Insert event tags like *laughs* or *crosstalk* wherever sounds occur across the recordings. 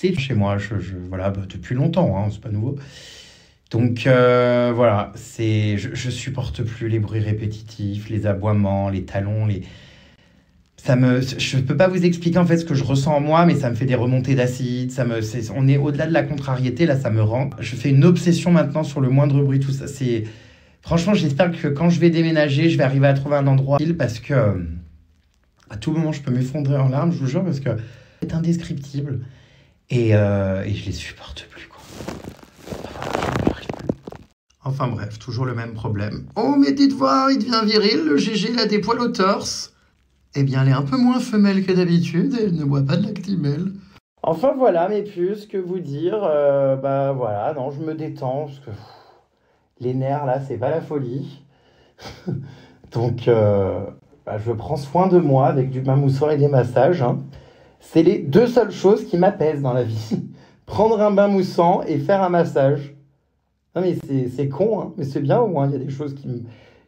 c'est chez moi. Je, voilà, bah, depuis longtemps, hein, c'est pas nouveau. Donc euh, voilà, c'est, je, supporte plus les bruits répétitifs, les aboiements, les talons, les. Ça me, je peux pas vous expliquer en fait ce que je ressens en moi, mais ça me fait des remontées d'acide. Ça me, on est au-delà de la contrariété. Là, ça me rend. Je fais une obsession maintenant sur le moindre bruit. Tout ça, c'est. Franchement, j'espère que quand je vais déménager, je vais arriver à trouver un endroit parce que à tout moment, je peux m'effondrer en larmes. Je vous jure parce que c'est indescriptible. Euh, et, je les supporte plus. Quoi. Enfin bref, toujours le même problème. Oh, mais dites voir, il devient viril, le GG, il a des poils au torse. Eh bien, elle est un peu moins femelle que d'habitude et elle ne boit pas de lactimel. Enfin voilà, mes puces, que vous dire euh, Bah voilà, non, je me détends parce que les nerfs là, c'est pas la folie. *laughs* Donc, euh, bah, je prends soin de moi avec du bain et des massages. Hein. C'est les deux seules choses qui m'apaisent dans la vie. *laughs* Prendre un bain moussant et faire un massage. Non mais c'est con, hein, mais c'est bien au moins, il y a des choses qui me,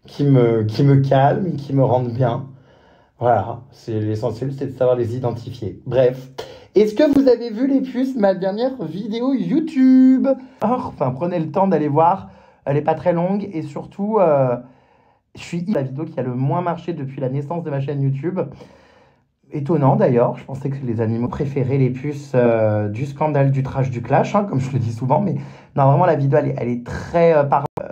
qui me, qui me calment, qui me rendent bien. Voilà, c'est l'essentiel, c'est de savoir les identifier. Bref, est-ce que vous avez vu les puces, ma dernière vidéo YouTube Or, enfin, prenez le temps d'aller voir, elle n'est pas très longue et surtout, euh, je suis la vidéo qui a le moins marché depuis la naissance de ma chaîne YouTube. Étonnant d'ailleurs, je pensais que les animaux préféraient les puces euh, du scandale du trash du clash, hein, comme je le dis souvent, mais non, vraiment la vidéo elle, est très euh, par... Euh,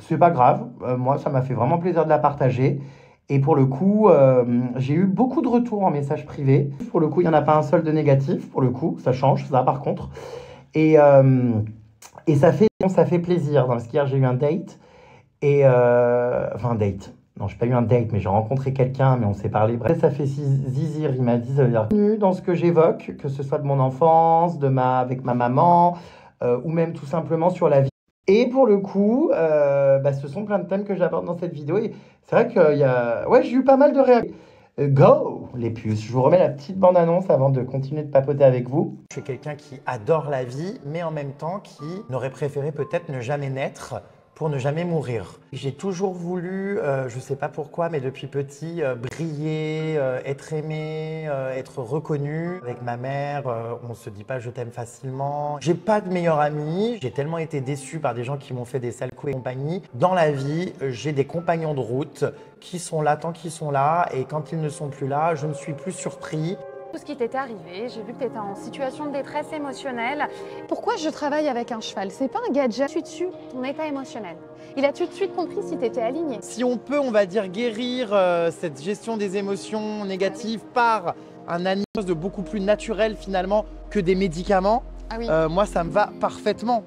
c'est pas grave, moi ça m'a fait vraiment plaisir de la partager. Et pour le coup, j'ai eu beaucoup de retours en message privé. Pour le coup, il n'y en a pas un seul de négatif. Pour le coup, ça change, ça par contre. Et, et ça, fait, ça fait plaisir. Dans le j'ai eu un date. Et enfin, date non, j'ai pas eu un date, mais j'ai rencontré quelqu'un, mais on s'est parlé. Bref, ça fait zizir. Il m'a dit, ça veut dire dans ce que j'évoque, que ce soit de mon enfance, de ma, avec ma maman, euh, ou même tout simplement sur la vie. Et pour le coup, euh, bah, ce sont plein de thèmes que j'aborde dans cette vidéo. Et c'est vrai que y a... ouais, j'ai eu pas mal de réactions. Go les puces. Je vous remets la petite bande-annonce avant de continuer de papoter avec vous. Je suis quelqu'un qui adore la vie, mais en même temps qui n'aurait préféré peut-être ne jamais naître pour ne jamais mourir. J'ai toujours voulu, euh, je ne sais pas pourquoi, mais depuis petit, euh, briller, euh, être aimé, être reconnu. Avec ma mère, on ne se dit pas je t'aime facilement. J'ai pas de meilleur ami. J'ai tellement été déçu par des gens qui m'ont fait des sales coups et compagnie. Dans la vie, j'ai des compagnons de route qui sont là tant qu'ils sont là et quand ils ne sont plus là, je ne suis plus surpris. Tout ce qui t'était arrivé, j'ai vu que tu étais en situation de détresse émotionnelle. Pourquoi je travaille avec un cheval C'est pas un gadget. Tu dessus ton état émotionnel. Il a tout de suite compris si tu étais aligné. Si on peut, on va dire, guérir euh, cette gestion des émotions négatives par un animal de beaucoup plus naturel finalement que des médicaments, ah euh, moi ça me va parfaitement.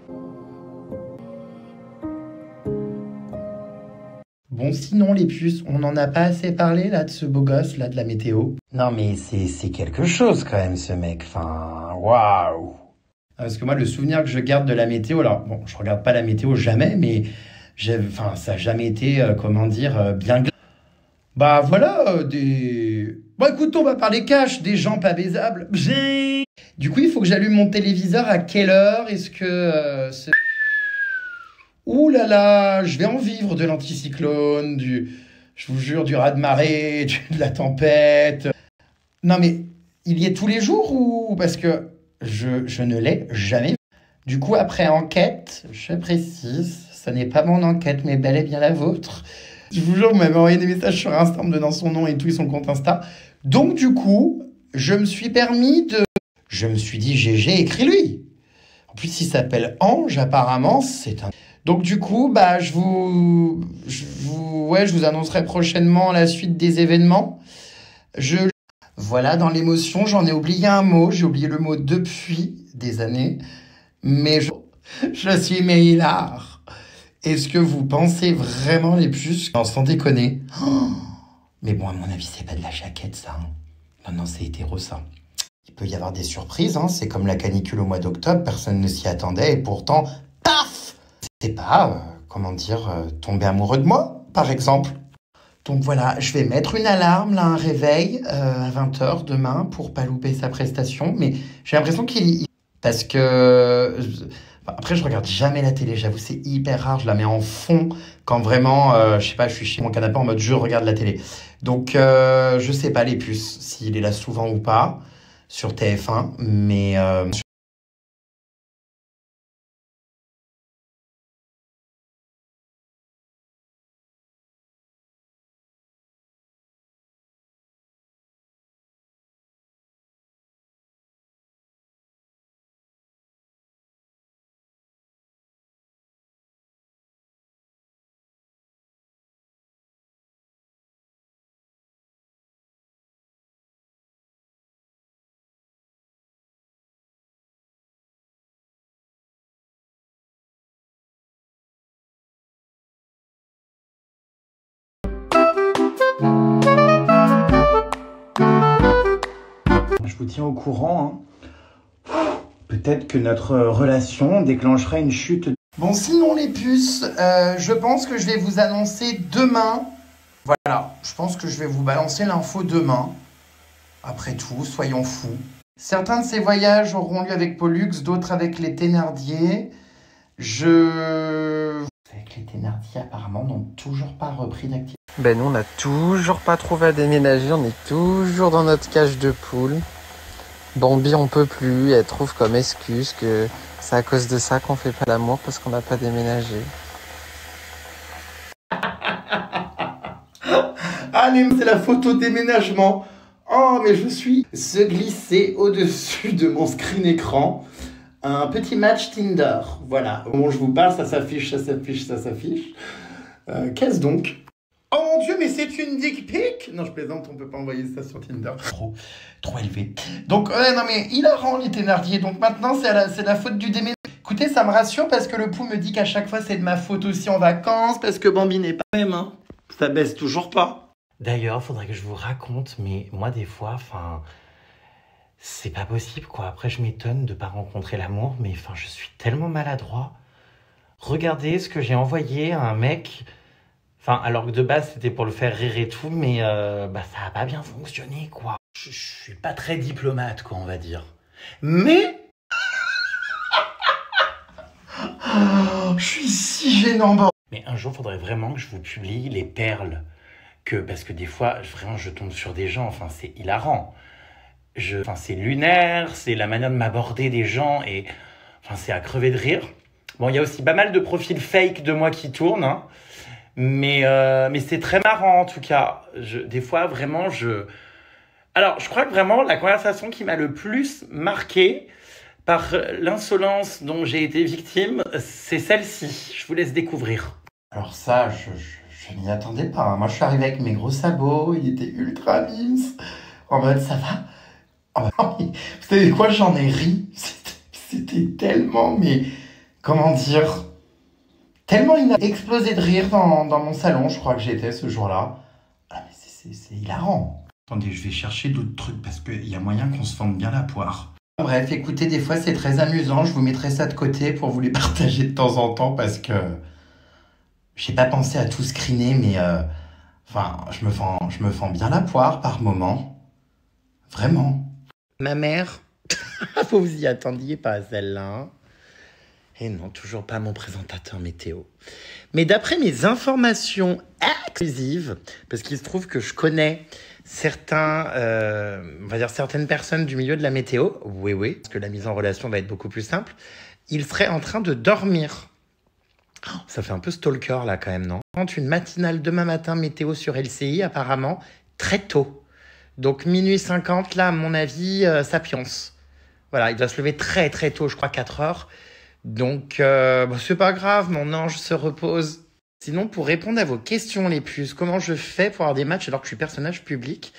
Bon, sinon, les puces, on n'en a pas assez parlé, là, de ce beau gosse, là, de la météo. Non, mais c'est quelque chose, quand même, ce mec. Enfin, waouh ah, Parce que moi, le souvenir que je garde de la météo, alors, bon, je regarde pas la météo jamais, mais enfin, ça n'a jamais été, euh, comment dire, euh, bien bien... Bah, voilà, euh, des... Bon, écoute, on va parler cash, des gens pas baisables. Du coup, il faut que j'allume mon téléviseur. À quelle heure est-ce que... Ce... Ouh là là, je vais en vivre de l'anticyclone, du, je vous jure, du raz-de-marée, *laughs* de la tempête. Non mais, il y est tous les jours ou parce que je, ne l'ai jamais du coup, après enquête, je précise, ça n'est pas mon enquête, mais bel et bien la vôtre. Je vous jure, vous m'avez envoyé des messages sur Insta en me donnant son nom et tout et son compte Insta. Donc, du coup, je me suis permis de. Je me suis dit, j'ai écrit lui En plus, il s'appelle Ange, apparemment, c'est un. Donc du coup, bah, je, vous, ouais, je vous annoncerai prochainement la suite des événements. Je, voilà, dans l'émotion, j'en ai oublié un mot. J'ai oublié le mot depuis des années. Mais je, suis méhilar. Est-ce que vous pensez vraiment les plus en sans déconner Mais bon, à mon avis, c'est pas de la jaquette, ça. Hein. Non, non, c'est hétéro, ça. Il peut y avoir des surprises, hein. c'est comme la canicule au mois d'octobre, personne ne s'y attendait, et pourtant, t'es pas, euh, comment dire, euh, tomber amoureux de moi, par exemple. Donc voilà, je vais mettre une alarme, là, un réveil euh, à 20h demain pour pas louper sa prestation. Mais j'ai l'impression qu'il. Parce que. après, je regarde jamais la télé, j'avoue, c'est hyper rare. Je la mets en fond quand vraiment, je sais pas, je suis chez mon canapé en mode je regarde la télé. Donc, je sais pas les puces, s'il est là souvent ou pas sur TF1, mais. vous tiens au courant. Hein. Peut-être que notre relation déclenchera une chute. Bon, sinon les puces, euh, je pense que je vais vous annoncer demain. Voilà, je pense que je vais vous balancer l'info demain. Après tout, soyons fous. Certains de ces voyages auront lieu avec Pollux, d'autres avec les Thénardier. Je... Avec les Thénardier, apparemment, n'ont toujours pas repris d'activité. Ben nous, on n'a toujours pas trouvé à déménager, on est toujours dans notre cage de poule. Bambi on peut plus, elle trouve comme excuse que c'est à cause de ça qu'on fait pas l'amour parce qu'on n'a pas déménagé. *laughs* Allez, c'est la photo déménagement. Oh, mais je suis se glisser au-dessus de mon screen écran. Un petit match Tinder. Voilà. Bon je vous parle, ça s'affiche, ça s'affiche, ça s'affiche. Euh, qu'est-ce donc Oh mon dieu, mais c'est une dick pic Non, je plaisante, on peut pas envoyer ça sur Tinder. Trop, trop élevé. Donc, ouais, non mais il a rend les Thénardier, donc maintenant c'est la, la faute du déménagement. Écoutez, ça me rassure parce que le pou me dit qu'à chaque fois c'est de ma faute aussi en vacances, parce que Bambi n'est pas même, hein. Ça baisse toujours pas. D'ailleurs, faudrait que je vous raconte, mais moi des fois, enfin... C'est pas possible quoi, après je m'étonne de pas rencontrer l'amour, mais enfin je suis tellement maladroit. Regardez ce que j'ai envoyé à un mec Enfin, alors que de base, c'était pour le faire rire et tout, mais euh, bah, ça n'a pas bien fonctionné, quoi. Je, ne suis pas très diplomate, quoi, on va dire. Mais... je suis si gênant, Mais un jour, faudrait vraiment que je vous publie les perles. Que, parce que des fois, vraiment, je tombe sur des gens, enfin, c'est hilarant. Je, enfin, c'est lunaire, c'est la manière de m'aborder des gens, et enfin, c'est à crever de rire. Bon, il y a aussi pas mal de profils fake de moi qui tournent, hein. Mais, euh, mais c'est très marrant en tout cas. des fois, vraiment, je. Alors, je crois que vraiment, la conversation qui m'a le plus marqué par l'insolence dont j'ai été victime, c'est celle-ci. Je vous laisse découvrir. Alors, ça, je, n'y attendais pas. Moi, je suis arrivé avec mes gros sabots. Il était ultra mince. En mode, ça va *laughs* Vous savez quoi J'en ai ri. C'était tellement, mais comment dire Tellement il a explosé de rire dans, mon salon, je crois que j'étais ce jour-là. Ah, mais c'est hilarant. Attendez, je vais chercher d'autres trucs parce qu'il y a moyen qu'on se fende bien la poire. Bref, écoutez, des fois c'est très amusant. Je vous mettrai ça de côté pour vous les *laughs* partager de temps en temps parce que j'ai pas pensé à tout screener, mais euh, enfin, je me fends, je me fends bien la poire par moment. Vraiment. Ma mère, vous *laughs* vous y attendiez pas à celle-là. Hein. Et non, toujours pas mon présentateur météo. Mais d'après mes informations exclusives, parce qu'il se trouve que je connais certains, euh, on va dire certaines personnes du milieu de la météo, oui, oui, parce que la mise en relation va être beaucoup plus simple, il serait en train de dormir. Oh, ça fait un peu stalker là quand même, non Une matinale demain matin météo sur LCI apparemment très tôt. Donc minuit 50 là à mon avis euh, ça pionce. Voilà, il doit se lever très très tôt, je crois 4 heures. Donc, euh, bah, c'est pas grave, mon ange se repose. Sinon, pour répondre à vos questions, les plus, comment je fais pour avoir des matchs alors que je suis personnage public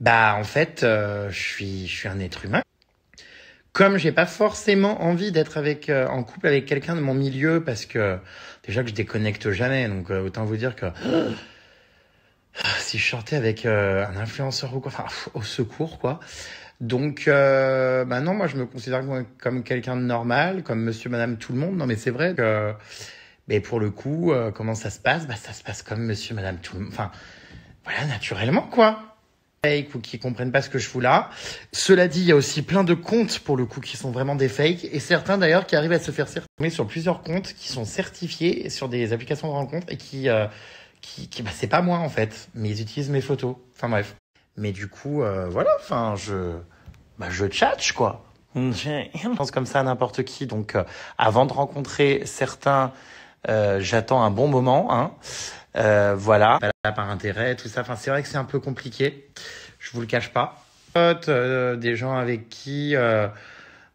Bah, en fait, euh, je suis, je suis un être humain. Comme j'ai pas forcément envie d'être avec euh, en couple avec quelqu'un de mon milieu parce que déjà que je déconnecte jamais, donc euh, autant vous dire que *gasps* si je chantais avec un influenceur ou quoi, enfin, au secours quoi. Donc euh, bah non, moi je me considère comme quelqu'un de normal, comme monsieur, madame, tout le monde. Non mais c'est vrai que mais pour le coup, euh, comment ça se passe bah, Ça se passe comme monsieur, madame, tout le monde. Enfin, voilà, naturellement quoi ou qui comprennent pas ce que je fous là. Cela dit, il y a aussi plein de comptes pour le coup qui sont vraiment des fakes et certains d'ailleurs qui arrivent à se faire certifier sur plusieurs comptes qui sont certifiés sur des applications de rencontres et qui euh, qui, qui bah, c'est pas moi en fait, mais ils utilisent mes photos. Enfin bref. Mais du coup, euh, voilà, enfin, je, bah, je tchatche, quoi. Mmh. Je pense comme ça à n'importe qui. Donc, euh, avant de rencontrer certains, euh, j'attends un bon moment. Hein. Euh, voilà, bah, par intérêt, tout ça. Enfin, c'est vrai que c'est un peu compliqué. Je vous le cache pas. Euh, des gens avec qui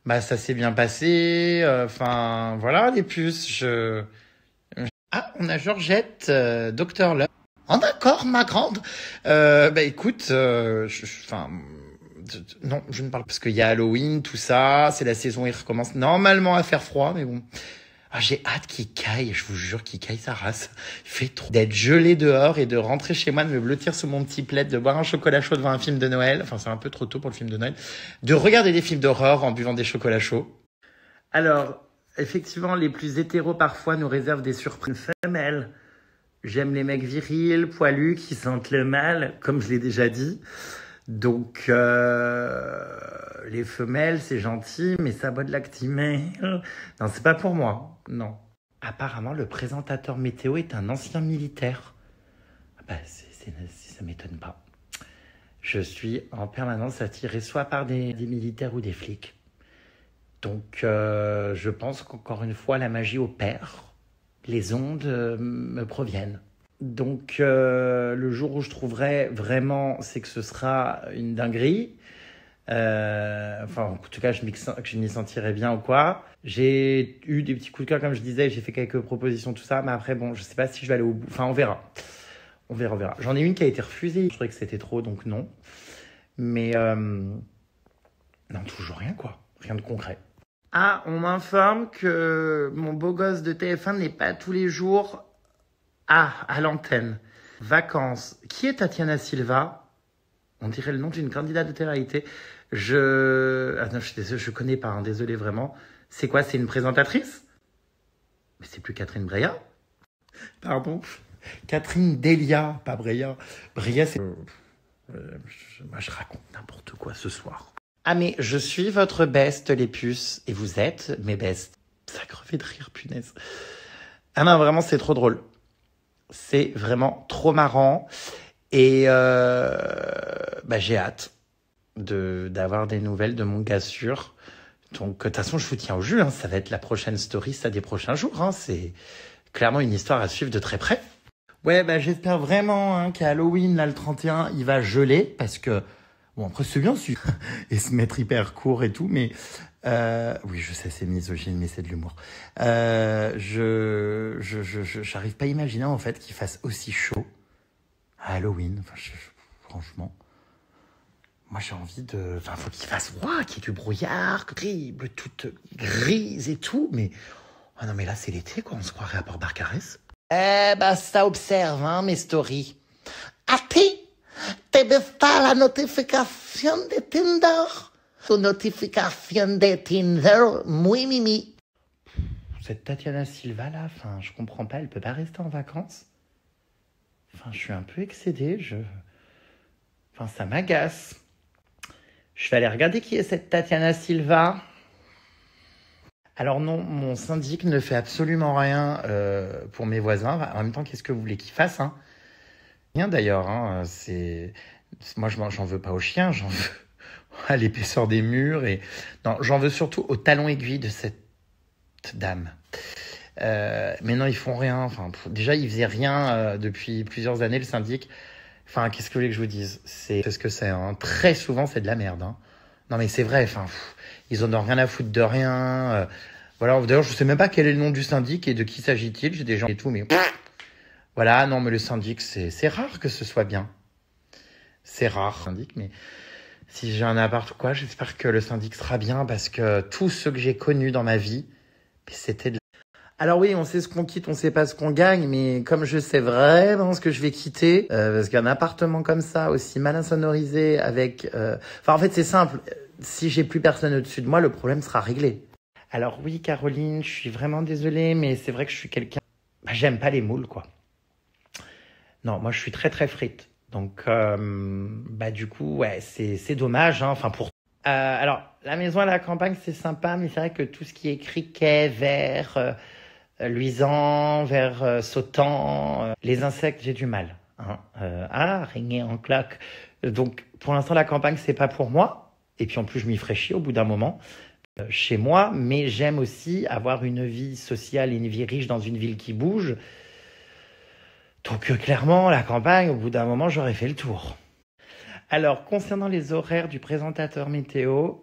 bah, ça s'est bien passé. Enfin, voilà, les puces. Je... Ah, on a Georgette, docteur Love. Ah d'accord, ma grande. Euh, bah écoute, euh, enfin. non, je ne parle parce qu'il y a Halloween, tout ça, c'est la saison, il recommence normalement à faire froid, mais bon. Ah, j'ai hâte qu'il caille, je vous jure qu'il caille sa race. Il fait trop d'être gelé dehors et de rentrer chez moi, de me blottir sous mon petit plaid, de boire un chocolat chaud devant un film de Noël. Enfin, c'est un peu trop tôt pour le film de Noël. De regarder des films d'horreur en buvant des chocolats chauds. Alors, effectivement, les plus hétéros parfois nous réservent des surprises femelles. J'aime les mecs virils, poilus, qui sentent le mal, comme je l'ai déjà dit. Donc, euh, les femelles, c'est gentil, mais ça boit de l'actimel. Non, c'est pas pour moi, non. Apparemment, le présentateur météo est un ancien militaire. Ah bah, ça m'étonne pas. Je suis en permanence attiré soit par des, militaires ou des flics. Donc, euh, je pense qu'encore une fois, la magie opère les ondes euh, me proviennent. Donc euh, le jour où je trouverai vraiment, c'est que ce sera une dinguerie. Euh, enfin, en tout cas, je m'y sentirai bien ou quoi. J'ai eu des petits coups de cœur, comme je disais, j'ai fait quelques propositions, tout ça. Mais après, bon, je sais pas si je vais aller au bout. Enfin, on verra. On verra, on verra. J'en ai une qui a été refusée. Je trouvais que c'était trop, donc non. Mais non, toujours rien, quoi. Rien de concret. Ah, on m'informe que mon beau gosse de TF1 n'est pas tous les jours ah, à l'antenne. Vacances. Qui est Tatiana Silva On dirait le nom d'une candidate de télé-réalité. Je... Ah je, connais pas, hein, désolé vraiment. C'est quoi, c'est une présentatrice Mais c'est plus Catherine Breillat Pardon Catherine Delia, pas Breillat. Breillat, c'est... Euh, euh, je raconte n'importe quoi ce soir. Ah mais je suis votre best les puces et vous êtes mes bestes. Ça crevait de rire, punaise. Ah non, vraiment, c'est trop drôle. C'est vraiment trop marrant. Et euh, bah, j'ai hâte de d'avoir des nouvelles de mon gars sûr. Donc, de toute façon, je vous tiens au jus. Hein. Ça va être la prochaine story, ça des prochains jours. Hein. C'est clairement une histoire à suivre de très près. Ouais, bah, j'espère vraiment hein, qu'à Halloween, là, le 31, il va geler parce que Bon, après, c'est bien sûr. *laughs* et se mettre hyper court et tout, mais euh, oui, je sais, c'est misogyne, mais c'est de l'humour. Euh, je, je, je, j'arrive pas à imaginer en fait qu'il fasse aussi chaud à Halloween. franchement, moi j'ai envie de. Enfin, faut qu'il fasse froid, qu'il y ait du brouillard, terrible toute grise et tout. Mais oh non, mais là c'est l'été quoi. On se croirait à Port Barcarès. Eh ben, ça observe hein mes stories. Happy te la notification de Tinder. notification de Tinder, mimi. Cette Tatiana Silva là, enfin, je comprends pas, elle peut pas rester en vacances. Enfin, je suis un peu excédé, je. Enfin, ça m'agace. Je vais aller regarder qui est cette Tatiana Silva. Alors non, mon syndic ne fait absolument rien euh, pour mes voisins. En même temps, qu'est-ce que vous voulez qu'il fasse hein rien d'ailleurs. Hein. C'est moi, je j'en veux pas aux chiens, j'en veux *laughs* à l'épaisseur des murs et non, j'en veux surtout au talons aiguille de cette dame. Euh, mais non, ils font rien. Enfin, déjà, ils faisaient rien euh, depuis plusieurs années. Le syndic. Enfin, qu'est-ce que vous voulez que je vous dise C'est ce que c'est. Hein. Très souvent, c'est de la merde. Hein. Non, mais c'est vrai. Enfin, ils en ont rien à foutre de rien. Euh, voilà. D'ailleurs, je sais même pas quel est le nom du syndic et de qui s'agit-il. J'ai des gens et tout, mais voilà, non, mais le syndic, c'est rare que ce soit bien. C'est rare, syndic, mais si j'ai un appart ou quoi, j'espère que le syndic sera bien parce que tout ce que j'ai connu dans ma vie, c'était de alors oui, on sait ce qu'on quitte, on sait pas ce qu'on gagne, mais comme je sais vraiment ce que je vais quitter, euh, parce qu'un appartement comme ça, aussi mal avec... Euh, enfin, en fait, c'est simple. Si j'ai plus personne au-dessus de moi, le problème sera réglé. Alors oui, Caroline, je suis vraiment désolée, mais c'est vrai que je suis quelqu'un... Bah, j'aime pas les moules, quoi. Non, moi je suis très très frite. Donc, euh, bah du coup, ouais, c'est c'est dommage. Hein. Enfin, pour. Euh, alors, la maison à la campagne, c'est sympa, mais c'est vrai que tout ce qui est criquet, vert, euh, luisant, vert sautant, les insectes, j'ai du mal. ah, régner en claque. Donc, pour l'instant, la campagne, c'est pas pour moi. Et puis en plus, je m'y fraîchis au bout d'un moment chez moi, mais j'aime aussi avoir une vie sociale et une vie riche dans une ville qui bouge. Donc clairement, la campagne, au bout d'un moment, j'aurais fait le tour. Alors, concernant les horaires du présentateur météo,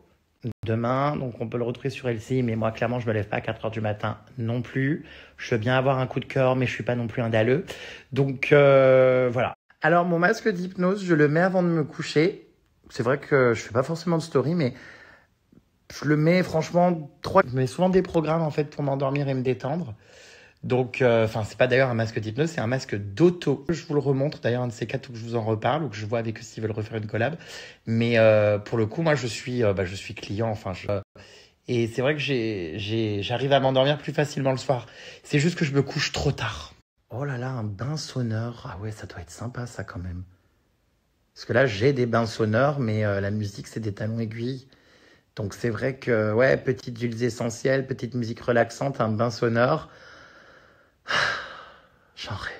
demain, donc on peut le retrouver sur LCI, mais moi, clairement, je ne me lève pas à 4 heures du matin non plus. Je veux bien avoir un coup de cœur, mais je suis pas non plus un dalleux. Donc, euh, voilà. Alors, mon masque d'hypnose, je le mets avant de me coucher. C'est vrai que je ne fais pas forcément de story, mais je le mets franchement trois. Je mets souvent des programmes, en fait, pour m'endormir et me détendre. Donc, euh, enfin, c'est pas d'ailleurs un masque d'hypnose, c'est un masque d'auto. Je vous le remontre, d'ailleurs, un de ces quatre où je vous en reparle ou que je vois avec eux s'ils veulent refaire une collab. Mais euh, pour le coup, moi, je suis, euh, bah, je suis client. Enfin, et c'est vrai que j'ai, j'arrive à m'endormir plus facilement le soir. C'est juste que je me couche trop tard. Oh là là, un bain sonore. Ah ouais, ça doit être sympa, ça quand même. Parce que là, j'ai des bains sonores, mais la musique, c'est des talons aiguilles. Donc c'est vrai que, ouais, petites huiles essentielles, petite musique relaxante, un bain sonore. *sighs* J'en rêve.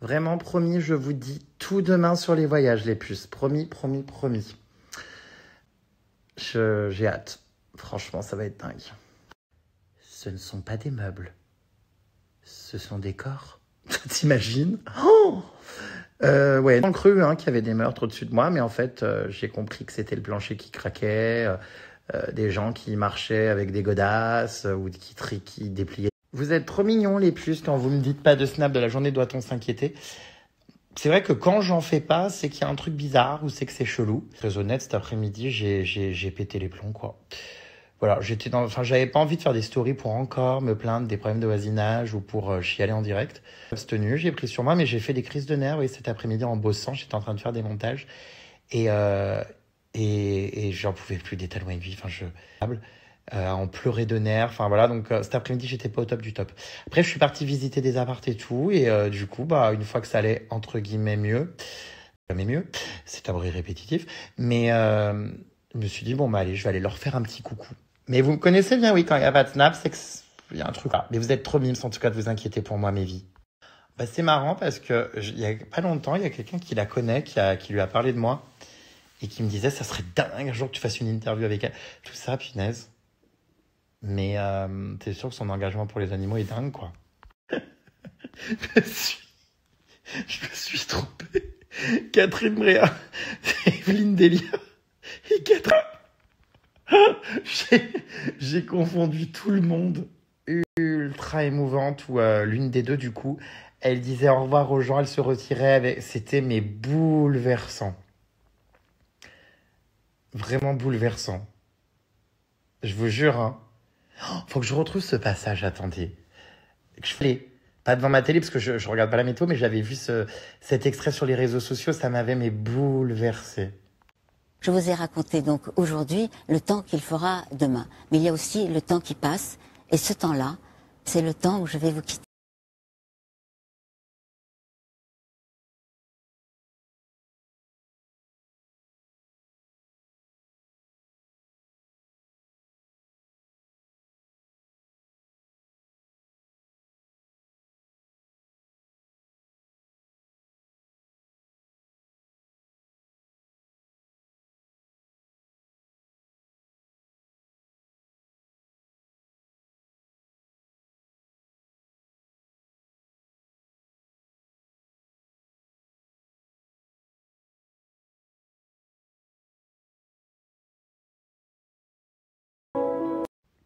Vraiment, promis, je vous dis tout demain sur les voyages, les puces. Promis, promis, promis. J'ai hâte. Franchement, ça va être dingue. Ce ne sont pas des meubles. Ce sont des corps. *laughs* T'imagines oh! euh, ouais, j'ai cru hein, qu'il y avait des meurtres au-dessus de moi, mais en fait, euh, j'ai compris que c'était le plancher qui craquait, euh, des gens qui marchaient avec des godasses ou qui, qui dépliaient. Vous êtes trop mignons les plus quand vous me dites pas de snap de la journée, doit-on s'inquiéter c'est vrai que quand j'en fais pas, c'est qu'il y a un truc bizarre ou c'est que c'est chelou. Très honnête, cet après-midi, j'ai j'ai j'ai pété les plombs, quoi. Voilà, j'étais dans, enfin, j'avais pas envie de faire des stories pour encore me plaindre des problèmes de voisinage ou pour euh, chialer en direct. tenu, j'ai pris sur moi, mais j'ai fait des crises de nerfs, oui, cet après-midi en bossant, j'étais en train de faire des montages. Et, euh, et, et j'en pouvais plus des talons aiguilles, enfin, je, en euh, on pleurait de nerfs. Enfin voilà, donc euh, cet après-midi, j'étais pas au top du top. Après, je suis parti visiter des apparts et tout, et euh, du coup, bah une fois que ça allait entre guillemets mieux, jamais mieux, c'est un bruit répétitif, mais je me suis dit bon bah allez, je vais aller leur faire un petit coucou. Mais vous me connaissez bien, oui, quand il n'y a pas de snap, c'est qu'il y a un truc là. Ah, mais vous êtes trop mimes, en tout cas, de vous inquiéter pour moi, mes vies. Bah, c'est marrant parce que il y a pas longtemps, il y a quelqu'un qui la connaît, qui, qui lui a parlé de moi et qui me disait ça serait dingue un jour que tu fasses une interview avec elle. Tout ça, punaise. Mais t'es euh, sûr que son engagement pour les animaux est dingue, quoi. *laughs* je, me suis... trompé. Catherine Bréa, Evelyne Delia et Catherine. *laughs* J'ai confondu tout le monde. Ultra émouvante, ou euh, l'une des deux, du coup, elle disait au revoir aux gens, elle se retirait C'était mais bouleversant. Vraiment bouleversant. Je vous jure, hein. Oh, faut que je retrouve ce passage, attendez. Que je fais pas devant ma télé parce que je, regarde pas la météo, mais j'avais vu ce, cet extrait sur les réseaux sociaux, ça m'avait bouleversé. Je vous ai raconté donc aujourd'hui le temps qu'il fera demain, mais il y a aussi le temps qui passe, et ce temps-là, c'est le temps où je vais vous quitter.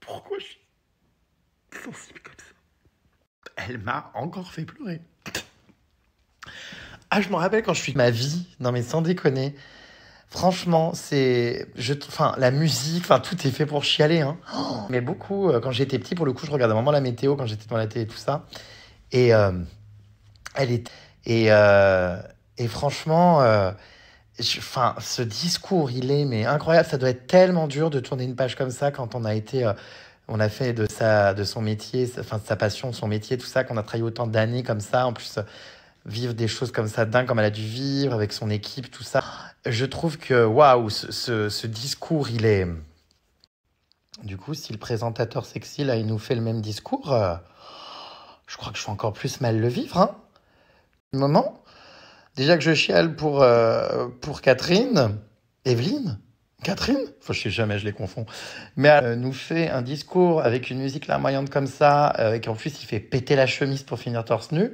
Pourquoi je suis sensible comme ça Elle m'a encore fait pleurer. Ah, je me rappelle quand je suis ma vie. Non, mais sans déconner. Franchement, c'est. Je... Enfin, la musique, enfin, tout est fait pour chialer. Hein. Mais beaucoup, euh, quand j'étais petit, pour le coup, je regardais vraiment la météo quand j'étais dans la télé et tout ça. Et. Euh, elle est. Et. Euh, et franchement. Enfin, ce discours, il est incroyable. Ça doit être tellement dur de tourner une page comme ça quand on a été, euh, on a fait de sa, de son métier, enfin sa passion, son métier, tout ça, qu'on a travaillé autant d'années comme ça. En plus, euh, vivre des choses comme ça dingue, comme elle a dû vivre avec son équipe, tout ça. Je trouve que waouh, ce, discours, il est. Du coup, si le présentateur sexy là, il nous fait le même discours, euh, je crois que je suis encore plus mal le vivre. Hein moment. Déjà que je chiale pour, euh, pour Catherine, Evelyne, Catherine, enfin je sais jamais, je les confonds, mais elle euh, nous fait un discours avec une musique larmoyante comme ça, euh, et qu'en plus il fait péter la chemise pour finir torse nu.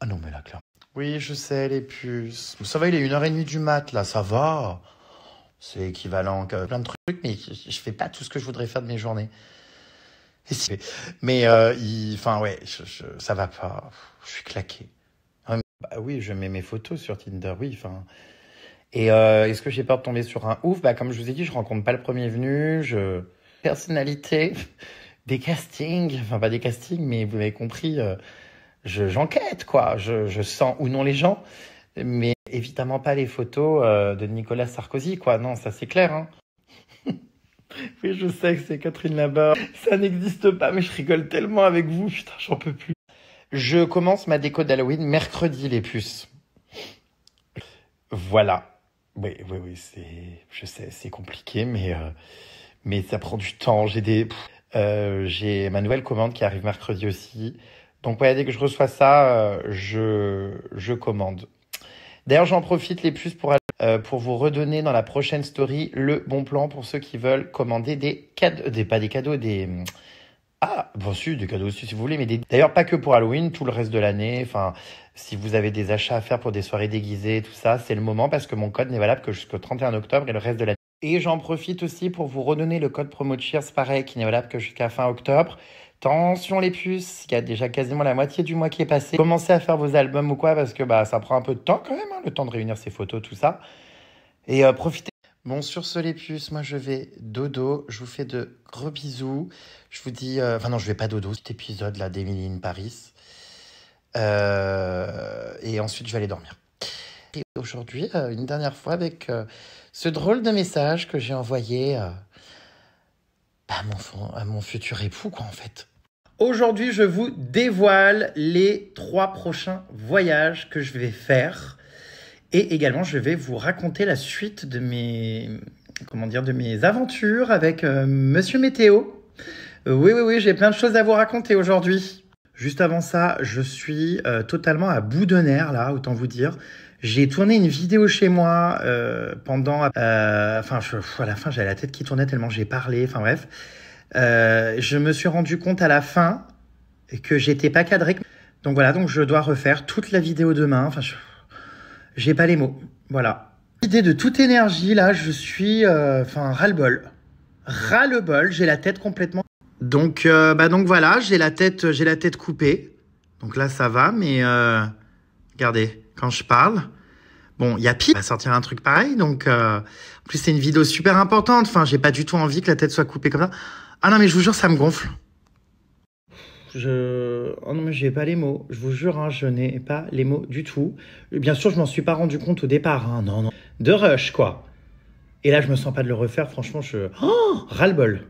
Ah non mais là, clairement. Oui, je sais, les puces. Ça va, il est 1h30 du mat, là, ça va. C'est équivalent à plein de trucs, mais je fais pas tout ce que je voudrais faire de mes journées. Mais, enfin, ouais, je, ça va pas. Je suis claqué. Bah oui, je mets mes photos sur Tinder, oui, enfin. Et euh, est-ce que j'ai peur de tomber sur un ouf Bah comme je vous ai dit, je rencontre pas le premier venu, je personnalité, *laughs* des castings, enfin pas des castings, mais vous avez compris, euh, je j'enquête quoi, je, sens ou non les gens, mais évidemment pas les photos euh, de Nicolas Sarkozy quoi, non ça c'est clair. Hein. *laughs* oui je sais que c'est Catherine Labarre, ça n'existe pas, mais je rigole tellement avec vous, putain j'en peux plus. Je commence ma déco d'Halloween mercredi, les puces. Voilà. Oui, oui, oui, c'est, je sais, c'est compliqué, mais, euh, mais ça prend du temps. J'ai des, euh, j'ai ma nouvelle commande qui arrive mercredi aussi. Donc, ouais, dès que je reçois ça, euh, je, je commande. D'ailleurs, j'en profite, les puces, pour, pour vous redonner dans la prochaine story le bon plan pour ceux qui veulent commander des cadeaux, des, pas des cadeaux, des, ah, bon, si, des cadeaux aussi si vous voulez, mais d'ailleurs pas que pour Halloween, tout le reste de l'année. Enfin, si vous avez des achats à faire pour des soirées déguisées, tout ça, c'est le moment parce que mon code n'est valable que jusqu'au 31 octobre et le reste de l'année. Et j'en profite aussi pour vous redonner le code promo Cheers, pareil, qui n'est valable que jusqu'à fin octobre. Tension les puces, il y a déjà quasiment la moitié du mois qui est passé. Commencez à faire vos albums ou quoi, parce que bah, ça prend un peu de temps quand même, hein, le temps de réunir ses photos, tout ça. Et euh, profitez. Bon, sur ce, les moi je vais dodo. Je vous fais de gros bisous. Je vous dis. Euh, enfin, non, je vais pas dodo. Cet épisode là d'Emily Paris. Euh, et ensuite, je vais aller dormir. Et aujourd'hui, euh, une dernière fois, avec ce drôle de message que j'ai envoyé bah, à mon futur époux, quoi, en fait. Aujourd'hui, je vous dévoile les trois prochains voyages que je vais faire et également, je vais vous raconter la suite de mes, comment dire, de mes aventures avec euh, Monsieur Météo. Euh, oui, oui, oui, j'ai plein de choses à vous raconter aujourd'hui. Juste avant ça, je suis euh, totalement à bout de nerfs là, autant vous dire. J'ai tourné une vidéo chez moi pendant, enfin, à la fin, j'avais la tête qui tournait tellement j'ai parlé. Enfin bref, je me suis rendu compte à la fin que j'étais pas cadré. Donc voilà, donc je dois refaire toute la vidéo demain. Enfin, je, j'ai pas les mots. Voilà. Idée de toute énergie, là, je suis. Euh, enfin, ras-le-bol. Ras-le-bol, j'ai la tête complètement. Donc, euh, bah donc voilà, j'ai la tête, j'ai la tête coupée. Donc là, ça va, mais euh, regardez, quand je parle, bon, il y a pire, va sortir un truc pareil. Donc, en plus, c'est une vidéo super importante. Enfin, j'ai pas du tout envie que la tête soit coupée comme ça. Ah non, mais je vous jure, ça me gonfle je, oh non mais j'ai pas les mots. Je vous jure, hein, je n'ai pas les mots du tout. Bien sûr, je m'en suis pas rendu compte au départ. Hein. non, non. De rush quoi. Et là, je me sens pas de le refaire. Franchement, je oh, bol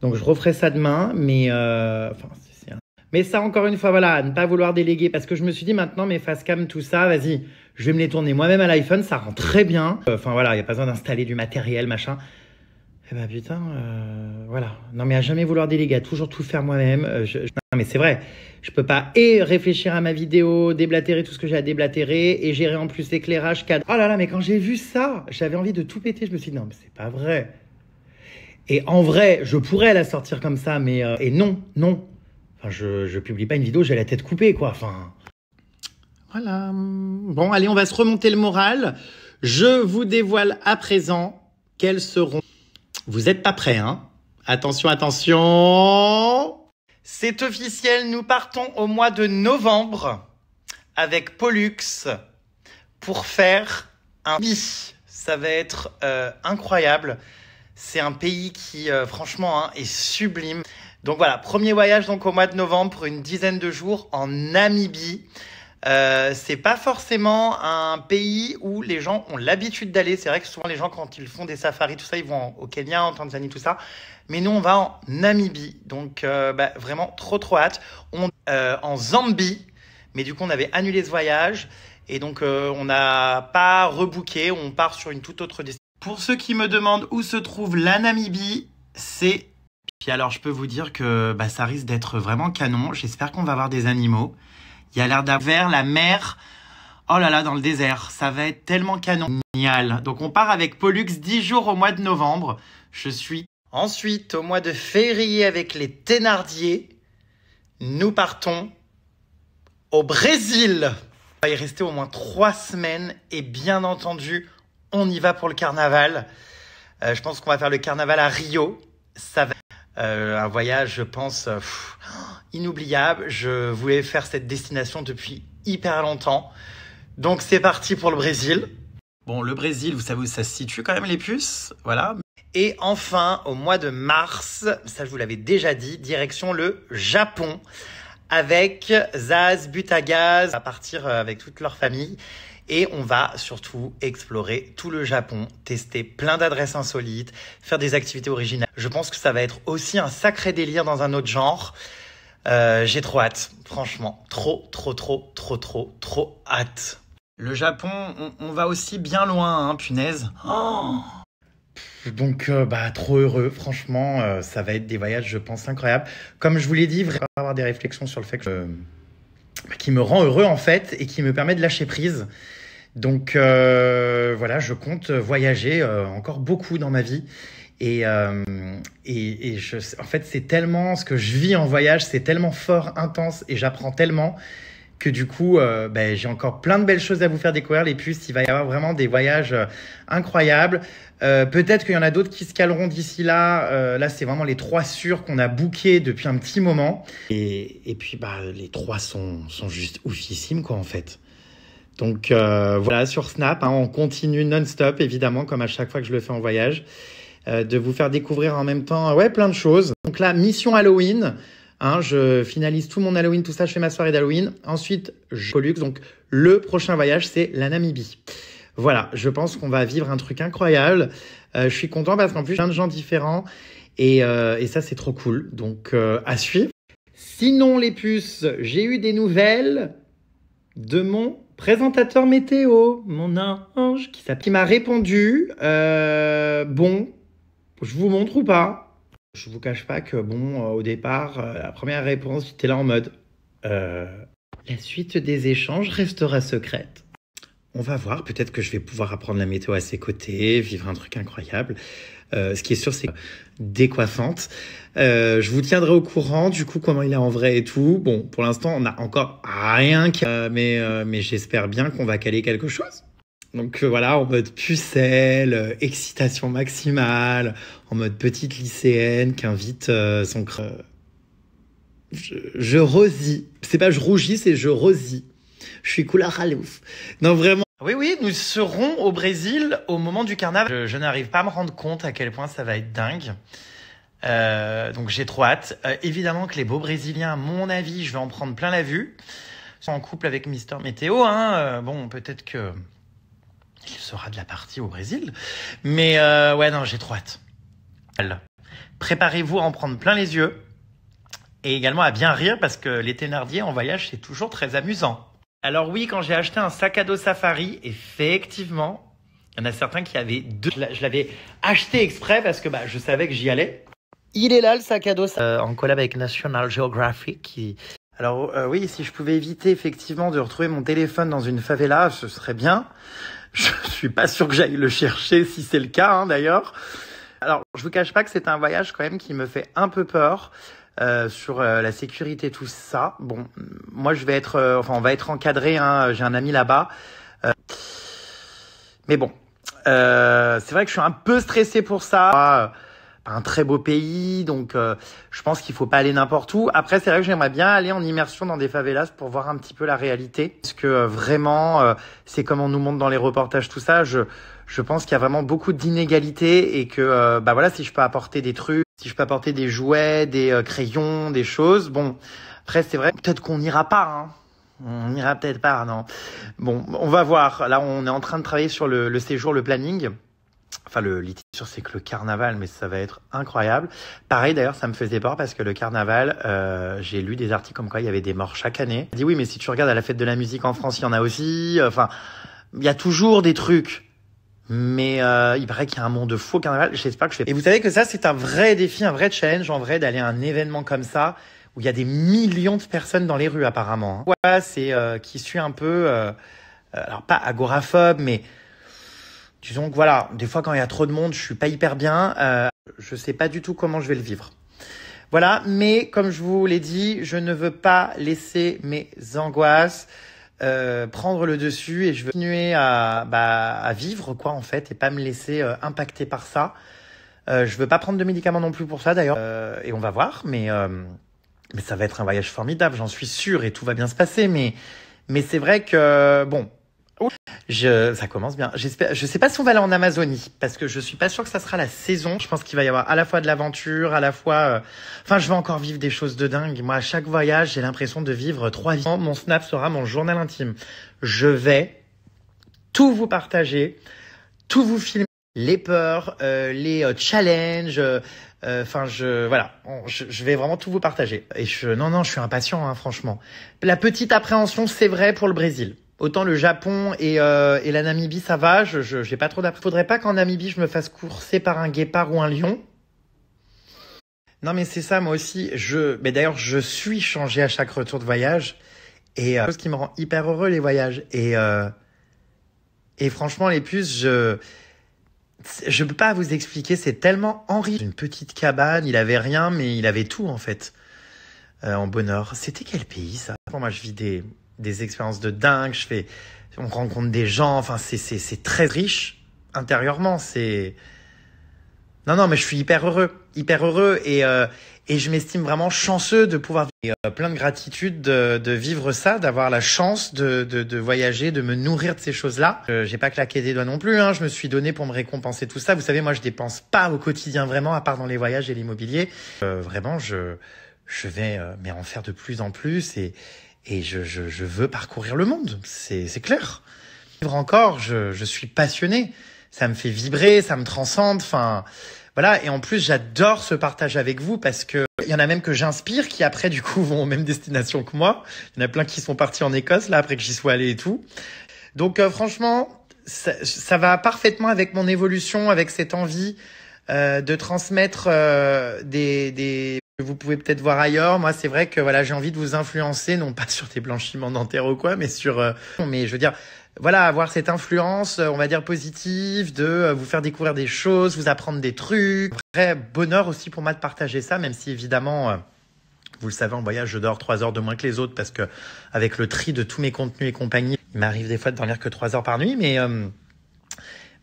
Donc je referai ça demain, mais euh, enfin, c'est Mais ça, encore une fois, voilà, ne pas vouloir déléguer parce que je me suis dit maintenant mes facecam, tout ça, vas-y, je vais me les tourner moi-même à l'iPhone, ça rend très bien. Euh, enfin voilà, il n'y a pas besoin d'installer du matériel, machin. Eh ben putain, euh, voilà. Non mais à jamais vouloir déléguer, à toujours tout faire moi-même. Euh, non mais c'est vrai, je peux pas et réfléchir à ma vidéo, déblatérer tout ce que j'ai à déblatérer et gérer en plus éclairage, cadre. Oh là là, mais quand j'ai vu ça, j'avais envie de tout péter. Je me suis dit non mais c'est pas vrai. Et en vrai, je pourrais la sortir comme ça, mais euh, et non, non. Enfin, je, je publie pas une vidéo, j'ai la tête coupée quoi. Enfin. Voilà. Bon, allez, on va se remonter le moral. Je vous dévoile à présent quels seront vous n'êtes pas prêts, hein Attention, attention C'est officiel, nous partons au mois de novembre avec Pollux pour faire un bi. Ça va être euh, incroyable. C'est un pays qui, euh, franchement, hein, est sublime. Donc voilà, premier voyage donc au mois de novembre pour une dizaine de jours en Namibie. Euh, c'est pas forcément un pays où les gens ont l'habitude d'aller. C'est vrai que souvent les gens quand ils font des safaris, tout ça, ils vont au Kenya, en Tanzanie, tout ça. Mais nous, on va en Namibie. Donc euh, bah, vraiment trop trop hâte. Euh, en Zambie, mais du coup on avait annulé ce voyage et donc on n'a pas rebooké. On part sur une toute autre destination. Pour ceux qui me demandent où se trouve la Namibie, c'est puis alors je peux vous dire que bah, ça risque d'être vraiment canon. J'espère qu'on va avoir des animaux. Il y a l'air d'avoir la mer. Oh là là, dans le désert, ça va être tellement canon. Donc on part avec Pollux 10 jours au mois de novembre. Je suis ensuite au mois de février avec les Thénardier. Nous partons au Brésil. On va y rester au moins trois semaines et bien entendu, on y va pour le carnaval. Euh, je pense qu'on va faire le carnaval à Rio. Ça va euh, un voyage, je pense, euh, inoubliable. Je voulais faire cette destination depuis hyper longtemps. Donc c'est parti pour le Brésil. Bon, le Brésil, vous savez où ça se situe quand même les puces, voilà. Et enfin, au mois de mars, ça je vous l'avais déjà dit, direction le Japon avec Zaz, Butagaz, à partir euh, avec toute leur famille. Et on va surtout explorer tout le Japon, tester plein d'adresses insolites, faire des activités originales. Je pense que ça va être aussi un sacré délire dans un autre genre. Euh, j'ai trop hâte, franchement. Trop, trop, trop, trop, trop, trop hâte. Le Japon, on, va aussi bien loin, hein, punaise. Oh. donc, euh, bah, trop heureux. Franchement, euh, ça va être des voyages, je pense, incroyables. Comme je vous l'ai dit, vraiment avoir des réflexions sur le fait que qui me rend heureux en fait et qui me permet de lâcher prise. Donc euh, voilà, je compte voyager euh, encore beaucoup dans ma vie. Et, euh, en fait, c'est tellement ce que je vis en voyage, c'est tellement fort, intense, et j'apprends tellement que du coup, ben, j'ai encore plein de belles choses à vous faire découvrir. Les puces, il va y avoir vraiment des voyages incroyables. Peut-être qu'il y en a d'autres qui se caleront d'ici là. là, c'est vraiment les trois sûrs qu'on a bookés depuis un petit moment. Et, puis, bah, les trois sont, sont juste oufissimes, quoi, en fait. Donc euh, voilà, sur Snap, hein, on continue non-stop, évidemment, comme à chaque fois que je le fais en voyage, euh, de vous faire découvrir en même temps ouais, plein de choses. Donc là, mission Halloween. Hein, je finalise tout mon Halloween, tout ça, je fais ma soirée d'Halloween. Ensuite, je pollux. Donc le prochain voyage, c'est la Namibie. Voilà, je pense qu'on va vivre un truc incroyable. Euh, je suis content parce qu'en plus, plein de gens différents. Et, et ça, c'est trop cool. Donc à suivre. Sinon, les puces, j'ai eu des nouvelles de mon présentateur météo, mon ange, qui, m'a répondu euh, Bon, je vous montre ou pas Je vous cache pas que, bon, euh, au départ, euh, la première réponse, j'étais là en mode La suite des échanges restera secrète. On va voir, peut-être que je vais pouvoir apprendre la météo à ses côtés, vivre un truc incroyable. Euh, ce qui est sûr, c'est décoiffante. Euh, je vous tiendrai au courant du coup comment il est en vrai et tout. Bon, pour l'instant, on n'a encore rien, euh, mais, mais j'espère bien qu'on va caler quelque chose. Donc voilà, en mode pucelle, excitation maximale, en mode petite lycéenne qui invite son creux. Je, rosie. rosis. C'est pas je rougis, c'est je rosis. Je suis couleur à l'ouf. Non, vraiment. Oui, oui, nous serons au Brésil au moment du carnaval. Je, je n'arrive pas à me rendre compte à quel point ça va être dingue. Euh, donc j'ai trop hâte. Euh, évidemment que les beaux Brésiliens, à mon avis, je vais en prendre plein la vue. Sont en couple avec Mister Météo. Hein. Euh, bon, peut-être que il sera de la partie au Brésil. Mais ouais, non, j'ai trop hâte. Préparez-vous à en prendre plein les yeux et également à bien rire parce que les Thénardier en voyage, c'est toujours très amusant. Alors oui, quand j'ai acheté un sac à dos Safari, effectivement, il y en a certains qui avaient deux. Je l'avais acheté exprès parce que bah, je savais que j'y allais. Il est là le sac à dos euh, en collab avec National Geographic. Alors euh, oui, si je pouvais éviter effectivement de retrouver mon téléphone dans une favela, ce serait bien. Je *laughs* suis pas sûr que j'aille le chercher si c'est le cas hein, d'ailleurs. Alors je vous cache pas que c'est un voyage quand même qui me fait un peu peur. Euh, sur euh, la sécurité, tout ça. Bon, moi je vais être, euh, enfin on va être encadré. Hein. J'ai un ami là-bas, mais bon, c'est vrai que je suis un peu stressé pour ça. Un très beau pays, donc je pense qu'il faut pas aller n'importe où. Après, c'est vrai que j'aimerais bien aller en immersion dans des favelas pour voir un petit peu la réalité, parce que vraiment, c'est comme on nous montre dans les reportages tout ça. Je je pense qu'il y a vraiment beaucoup d'inégalités et que bah voilà, si je peux apporter des trucs si je peux apporter des jouets, des euh, crayons, des choses, bon, après c'est vrai, peut-être qu'on n'ira pas. Hein. On n'ira peut-être pas, non. Bon, on va voir. Là, on est en train de travailler sur le, séjour, le planning. Enfin, le sûr c'est que le carnaval, mais ça va être incroyable. Pareil, d'ailleurs, ça me faisait peur parce que le carnaval, euh, j'ai lu des articles comme quoi il y avait des morts chaque année. Je dis oui, mais si tu regardes à la fête de la musique en France, il y en a aussi. Enfin, il y a toujours des trucs. Mais euh, il paraît qu'il y a un monde de faux carnaval. J'espère que je fais. Et vous savez que ça, c'est un vrai défi, un vrai challenge, en vrai, d'aller à un événement comme ça où il y a des millions de personnes dans les rues, apparemment. Hein. Ouais, c'est euh, qui suit un peu, euh, euh, alors pas agoraphobe, mais disons que voilà, des fois quand il y a trop de monde, je suis pas hyper bien. Euh, je sais pas du tout comment je vais le vivre. Voilà, mais comme je vous l'ai dit, je ne veux pas laisser mes angoisses. Euh, prendre le dessus et je veux continuer à, bah, à vivre quoi en fait et pas me laisser euh, impacter par ça. Euh, je veux pas prendre de médicaments non plus pour ça d'ailleurs et on va voir mais mais ça va être un voyage formidable j'en suis sûr et tout va bien se passer mais mais c'est vrai que bon je, ça commence bien. J'espère. Je sais pas si on va aller en Amazonie parce que je suis pas sûr que ça sera la saison. Je pense qu'il va y avoir à la fois de l'aventure, à la fois. Euh, enfin, je vais encore vivre des choses de dingue. Moi, à chaque voyage, j'ai l'impression de vivre trois vies. Mon snap sera mon journal intime. Je vais tout vous partager, tout vous filmer, les peurs, euh, les euh, challenges. Enfin, je voilà, je, vais vraiment tout vous partager. Et je non non, je suis impatient, hein, franchement. La petite appréhension, c'est vrai pour le Brésil. Autant le Japon euh, et, la Namibie, ça va. Je n'ai pas trop d'après. Faudrait pas qu'en Namibie je me fasse courser par un guépard ou un lion. Non mais c'est ça, moi aussi. Je, mais d'ailleurs, je suis changé à chaque retour de voyage. Et quelque euh, chose qui me rend hyper heureux les voyages. Et euh, et franchement, les puces, je je peux pas vous expliquer. C'est tellement Henri. Une petite cabane. Il avait rien, mais il avait tout en fait. en bonheur. C'était quel pays ça Pour moi, je vis des des expériences de dingue, je fais, on rencontre des gens, enfin, c'est très riche intérieurement, c'est. Non, non, mais je suis hyper heureux, hyper heureux et, euh, et je m'estime vraiment chanceux de pouvoir et, euh, plein de gratitude de, vivre ça, d'avoir la chance de, de, de, voyager, de me nourrir de ces choses-là. Je J'ai pas claqué des doigts non plus, hein, je me suis donné pour me récompenser tout ça. Vous savez, moi je dépense pas au quotidien vraiment, à part dans les voyages et l'immobilier. Euh, vraiment, je je vais mais en faire de plus en plus et et je, veux parcourir le monde, c'est clair. Vivre encore, je, suis passionné, ça me fait vibrer, ça me transcende, enfin voilà. Et en plus, j'adore ce partage avec vous parce que il y en a même que j'inspire qui après du coup vont aux mêmes destinations que moi. Il y en a plein qui sont partis en Écosse là après que j'y sois allé et tout. Donc euh, franchement, ça, va parfaitement avec mon évolution, avec cette envie euh, de transmettre euh, des vous pouvez peut-être voir ailleurs. Moi, c'est vrai que voilà, j'ai envie de vous influencer, non pas *laughs* sur tes blanchiments dentaires ou quoi, mais sur, euh, mais je veux dire, voilà, avoir cette influence, euh, on va dire positive, de euh, vous faire découvrir des choses, vous apprendre des trucs. Vrai bonheur aussi pour moi de partager ça, même si évidemment. vous le savez, en voyage, je dors trois heures de moins que les autres parce que avec le tri de tous mes contenus et compagnie, il m'arrive des fois de dormir que trois heures par nuit, mais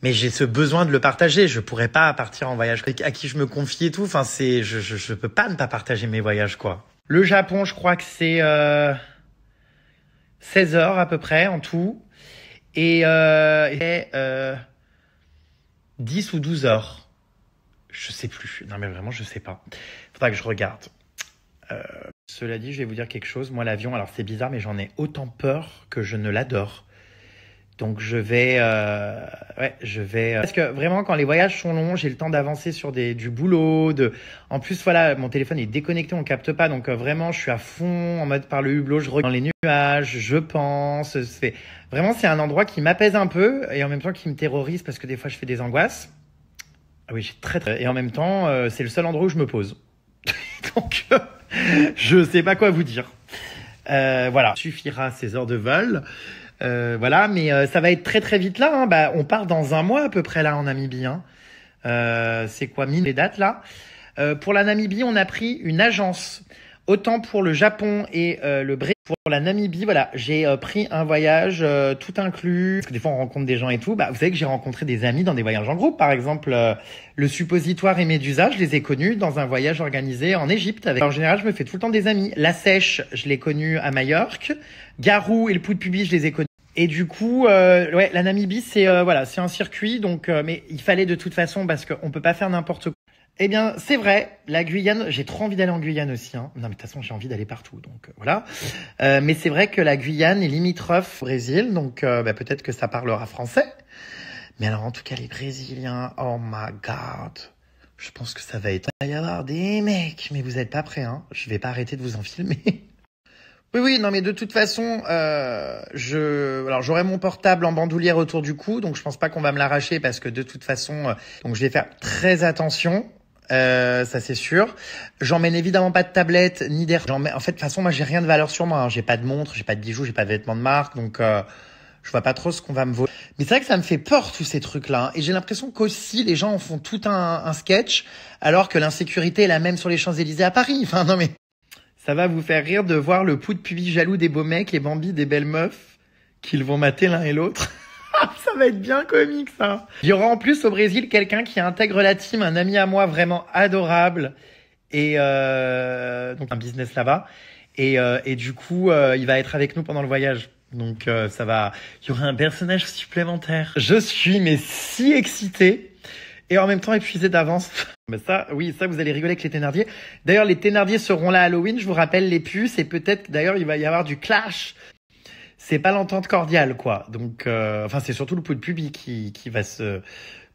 mais j'ai ce besoin de le partager. Je pourrais pas partir en voyage à qui je me confie et tout. Enfin, c'est, je, ne peux pas ne pas partager mes voyages, quoi. Le Japon, je crois que c'est 16 euh, heures à peu près en tout. Et, euh, 10 euh, ou 12 heures. Je sais plus. Non, mais vraiment, je sais pas. Faudra que je regarde. Euh, cela dit, je vais vous dire quelque chose. Moi, l'avion, alors c'est bizarre, mais j'en ai autant peur que je ne l'adore. Donc je vais, euh, ouais, je vais. Euh, parce que vraiment, quand les voyages sont longs, j'ai le temps d'avancer sur des, du boulot. De, en plus, voilà, mon téléphone est déconnecté, on capte pas. Donc euh, vraiment, je suis à fond en mode par le hublot, je regarde dans les nuages, je pense. C'est vraiment, c'est un endroit qui m'apaise un peu et en même temps qui me terrorise parce que des fois, je fais des angoisses. Ah oui, j'ai très, très. Et en même temps, c'est le seul endroit où je me pose. *laughs* donc, je sais pas quoi vous dire. voilà, suffira ces heures de vol. Euh, voilà, mais euh, ça va être très très vite là. Hein. Bah, on part dans un mois à peu près là en Namibie. Hein. Euh, c'est quoi mine les dates là euh, Pour la Namibie, on a pris une agence. Autant pour le Japon et le Brésil, pour la Namibie, voilà, j'ai pris un voyage tout inclus. Parce que des fois, on rencontre des gens et tout. Bah, vous savez que j'ai rencontré des amis dans des voyages en groupe. Par exemple, le suppositoire et Médusa, je les ai connus dans un voyage organisé en Égypte. En général, je me fais tout le temps des amis. La Sèche, je l'ai connue à Majorque. Garou et le de pubis, je les ai connus et du coup, euh, ouais, la Namibie, c'est euh, voilà, c'est un circuit, donc euh, mais il fallait de toute façon parce qu'on peut pas faire n'importe quoi. Eh bien, c'est vrai, la Guyane, j'ai trop envie d'aller en Guyane aussi. Hein. Non, mais de toute façon, j'ai envie d'aller partout, donc voilà. mais c'est vrai que la Guyane est limitrophe au Brésil, donc bah, peut-être que ça parlera français. Mais alors, en tout cas, les Brésiliens, oh my God, je pense que ça va être... Il va y avoir des mecs, mais vous êtes pas prêts, hein. Je vais pas arrêter de vous en filmer. Oui, oui, non, mais de toute façon, euh, je, alors j'aurai mon portable en bandoulière autour du cou, donc je pense pas qu'on va me l'arracher parce que de toute façon, euh, donc je vais faire très attention. Euh, ça c'est sûr. J'emmène évidemment pas de tablette ni d'air. En fait, de toute façon, moi j'ai rien de valeur sur moi. Hein. J'ai pas de montre, j'ai pas de bijoux, j'ai pas de vêtements de marque, donc euh, je vois pas trop ce qu'on va me voler. Mais c'est vrai que ça me fait peur tous ces trucs-là, hein, et j'ai l'impression qu'aussi les gens en font tout un, un sketch, alors que l'insécurité est la même sur les Champs Élysées à Paris. Enfin non mais. Ça va vous faire rire de voir le pou de jaloux des beaux mecs et Bambi des belles meufs qu'ils vont mater l'un et l'autre. *laughs* ça va être bien comique ça. Il y aura en plus au Brésil quelqu'un qui intègre la team, un ami à moi vraiment adorable et euh, donc un business là-bas. Et, euh, et, du coup, euh, il va être avec nous pendant le voyage. Donc euh, ça va, il y aura un personnage supplémentaire. Je suis mais si excité et en même temps épuisé d'avance. *laughs* Mais ça, oui, ça, vous allez rigoler avec les Thénardier. D'ailleurs, les Thénardier seront là à Halloween, je vous rappelle les puces, et peut-être d'ailleurs il va y avoir du clash. C'est pas l'entente cordiale, quoi. Donc, euh, enfin, c'est surtout le pouls de pubis qui, qui va se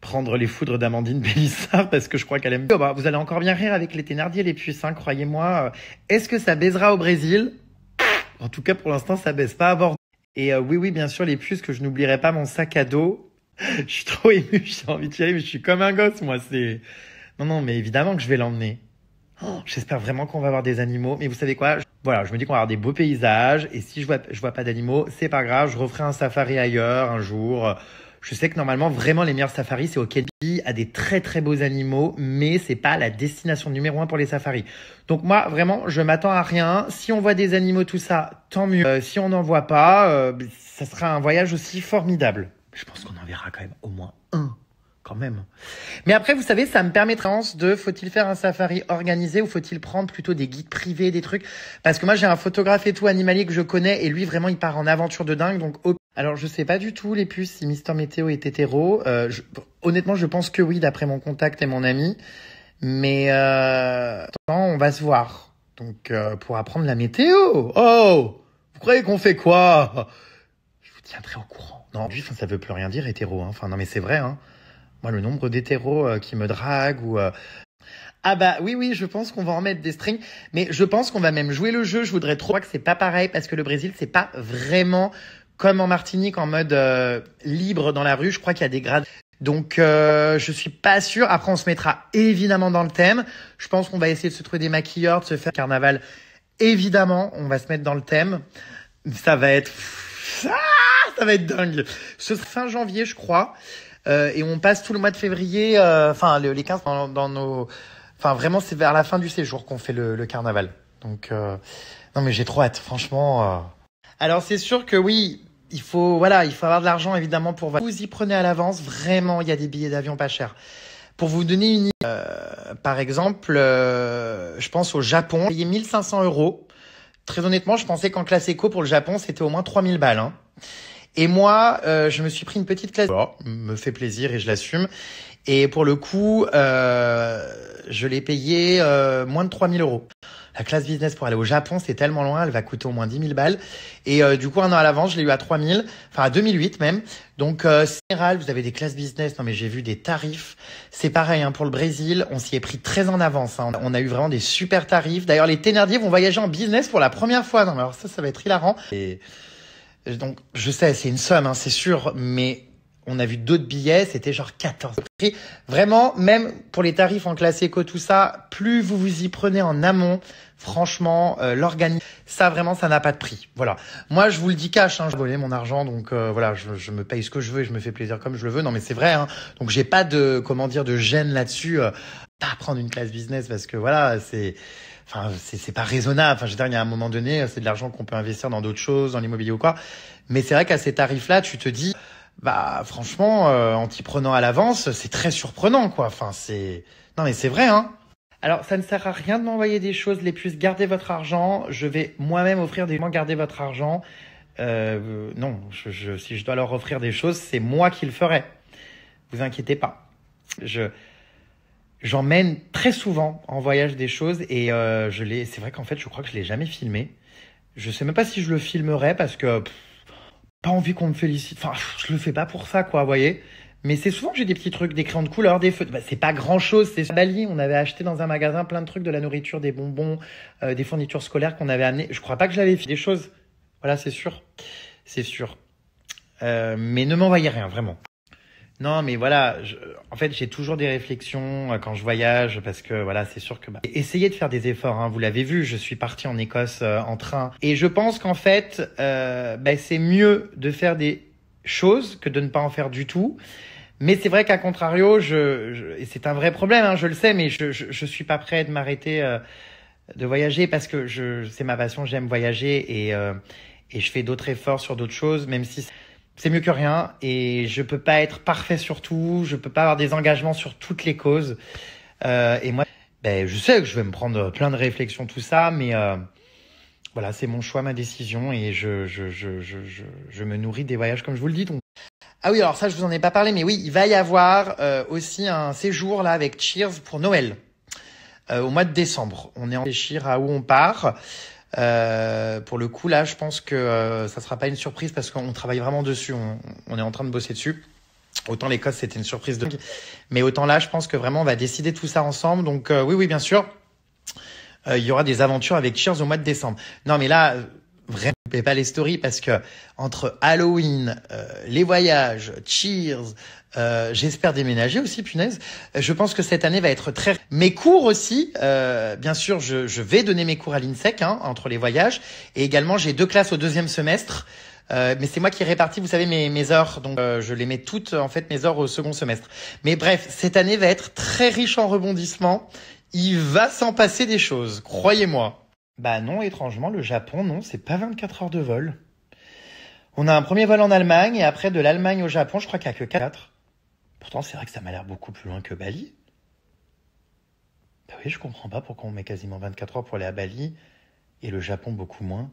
prendre les foudres d'Amandine *laughs* Bélissard parce que je crois qu'elle aime. bien. vous allez encore bien rire avec les Thénardier, les puces, hein, croyez-moi. Euh, est-ce que ça baisera au Brésil En tout cas, pour l'instant, ça baisse pas à bord. Et euh, oui, oui, bien sûr, les puces que je n'oublierai pas mon sac à dos *laughs* je suis trop ému, *laughs* j'ai envie d'y aller, mais je suis comme un gosse, moi. C'est non, non, mais évidemment que je vais l'emmener. Oh, j'espère vraiment qu'on va avoir des animaux. Mais vous savez quoi Voilà, je me dis qu'on va avoir des beaux paysages. Et si je vois, vois pas d'animaux, c'est pas grave. Je referai un safari ailleurs un jour. Je sais que normalement, vraiment, les meilleurs safaris, c'est au y à des très très beaux animaux, mais c'est pas la destination numéro un pour les safaris. Donc moi, vraiment, je m'attends à rien. Si on voit des animaux, tout ça, tant mieux. Euh, si on n'en voit pas, euh, ça sera un voyage aussi formidable je pense qu'on en verra quand même au moins un quand même. Mais après, vous savez, ça me permettra de faut-il faire un safari organisé ou faut-il prendre plutôt des guides privés, des trucs Parce que moi, j'ai un photographe et tout animalier que je connais et lui, vraiment, il part en aventure de dingue. Donc, alors, je sais pas du tout les puces si Mister Météo est hétéro. Euh, honnêtement, je pense que oui, d'après mon contact et mon ami. Mais euh... on va se voir. Donc, euh, pour apprendre la météo. Oh, vous croyez qu'on fait quoi Je vous tiendrai au courant non, aujourd'hui, ça veut plus rien dire hétéro. Hein. Enfin, non, mais c'est vrai. Hein. Moi, le nombre d'hétéros euh, qui me draguent ou euh, ah bah oui oui, je pense qu'on va en mettre des strings, mais je pense qu'on va même jouer le jeu. Je voudrais trop que c'est pas pareil parce que le Brésil c'est pas vraiment comme en Martinique en mode euh, libre dans la rue. Je crois qu'il y a des grades. Donc je suis pas sûr. Après on se mettra évidemment dans le thème. Je pense qu'on va essayer de se trouver des maquilleurs, de se faire carnaval. Évidemment, on va se mettre dans le thème. Ça va être. *laughs* ça va être dingue. Ce fin janvier, je crois. Euh, et on passe tout le mois de février, euh, enfin les 15 dans, dans nos, enfin vraiment c'est vers la fin du séjour qu'on fait le, carnaval. Donc euh, non mais j'ai trop hâte, franchement. Alors c'est sûr que oui, il faut voilà, il faut avoir de l'argent évidemment pour vous y prenez à l'avance. Vraiment, il y a des billets d'avion pas chers. Pour vous donner une idée, par exemple, je pense au Japon, payer 1500 euros. Très honnêtement, je pensais qu'en classe éco pour le Japon c'était au moins 3000 balles. Hein. Et moi, euh, je me suis pris une petite classe. me fait plaisir et je l'assume. Et pour le coup, euh, je l'ai payé euh, moins de 3000 euros. La classe business pour aller au Japon, c'est tellement loin, elle va coûter au moins 10 000 balles. Et euh, du coup, un an à l'avance, je l'ai eu à 000, enfin à 2008 même. Donc, euh, général, vous avez des classes business. Non, mais j'ai vu des tarifs. C'est pareil hein, pour le Brésil, on s'y est pris très en avance. Hein. On a eu vraiment des super tarifs. D'ailleurs, les Ténardiers vont voyager en business pour la première fois. Non, mais alors ça, ça va être hilarant. Et... Euh, donc, je sais, c'est une somme, hein, c'est sûr, mais on a vu d'autres billets, c'était genre 14 Vraiment, même pour les tarifs en classe éco, tout ça, plus vous vous y prenez en amont, franchement, euh, ça vraiment, ça n'a pas de prix. Voilà. Moi, je vous le dis cash, hein, je volais mon argent, donc euh, voilà, je, me paye ce que je veux et je me fais plaisir comme je le veux. Non, mais c'est vrai, Donc, hein. donc j'ai pas de, comment dire, de gêne là-dessus. à prendre une classe business parce que voilà, c'est enfin c'est pas raisonnable. Enfin, je veux dire, il y a un moment donné, c'est de l'argent qu'on peut investir dans d'autres choses, dans l'immobilier ou quoi. Mais c'est vrai qu'à ces tarifs-là, tu te dis, bah franchement, euh, en t'y prenant à l'avance, c'est très surprenant, quoi. Enfin, c'est non mais c'est vrai, hein. Alors, ça ne sert à rien de m'envoyer des choses, les plus gardez votre argent. Je vais moi-même offrir des gens, garder votre argent. Euh, non, je, si je dois leur offrir des choses, c'est moi qui le ferai. Vous inquiétez pas. Je, j'emmène très souvent en voyage des choses et euh, je l'ai. C'est vrai qu'en fait, je crois que je l'ai jamais filmé. Je sais même pas si je le filmerais parce que pas envie qu'on me félicite. Enfin, je le fais pas pour ça, quoi. Vous voyez. Mais c'est souvent que j'ai des petits trucs, des crayons de couleur, des feux. Bah, c'est pas grand chose, c'est Bali. On avait acheté dans un magasin plein de trucs, de la nourriture, des bonbons, euh, des fournitures scolaires qu'on avait amené. Je crois pas que j'avais fait des choses. Voilà, c'est sûr. C'est sûr. Euh, mais ne m'envoyez rien, vraiment. Non, mais voilà, en fait, j'ai toujours des réflexions euh, quand je voyage parce que voilà, c'est sûr que bah, essayez de faire des efforts. Hein, vous l'avez vu, je suis parti en Écosse euh, en train et je pense qu'en fait, euh, bah, c'est mieux de faire des choses que de ne pas en faire du tout. Mais c'est vrai qu'à contrario, je, c'est un vrai problème, hein, je le sais, mais je, je, suis pas prêt de m'arrêter euh, de voyager parce que je c'est ma passion, j'aime voyager et et je fais d'autres efforts sur d'autres choses, même si c'est mieux que rien et je peux pas être parfait sur tout, je peux pas avoir des engagements sur toutes les causes. Euh, et moi, ben, je sais que je vais me prendre plein de réflexions, tout ça, mais euh, voilà, c'est mon choix, ma décision et je, je, je, je, me nourris des voyages comme je vous le dis. Donc. Ah oui, alors ça, je vous en ai pas parlé, mais oui, il va y avoir euh, aussi un séjour là avec Cheers pour Noël au mois de décembre. On est en réfléchir à où on part. Euh, pour le coup, là, je pense que euh, ça sera pas une surprise parce qu'on travaille vraiment dessus. On, est en train de bosser dessus. Autant l'Ecosse c'était une surprise de. Mais autant là, je pense que vraiment, on va décider tout ça ensemble. Donc euh, oui, oui, bien sûr, il y aura des aventures avec Cheers au mois de décembre. Non, mais là, vraiment. N'oubliez pas les stories parce que entre Halloween, euh, les voyages, Cheers, euh, j'espère déménager aussi, punaise. Euh, je pense que cette année va être très. Mes cours aussi, bien sûr, je, je, vais donner mes cours à l'INSEC hein, entre les voyages et également j'ai deux classes au deuxième semestre. mais c'est moi qui répartis, vous savez, mes, mes heures. Donc, je les mets toutes, en fait, mes heures au second semestre. Mais bref, cette année va être très riche en rebondissements. Il va s'en passer des choses, croyez-moi. Bah non, étrangement, le Japon, non, c'est pas 24 heures de vol. On a un premier vol en Allemagne et après de l'Allemagne au Japon, je crois qu'il n'y a que 4. Pourtant, c'est vrai que ça m'a l'air beaucoup plus loin que Bali. Bah oui, je comprends pas pourquoi on met quasiment 24 heures pour aller à Bali et le Japon beaucoup moins.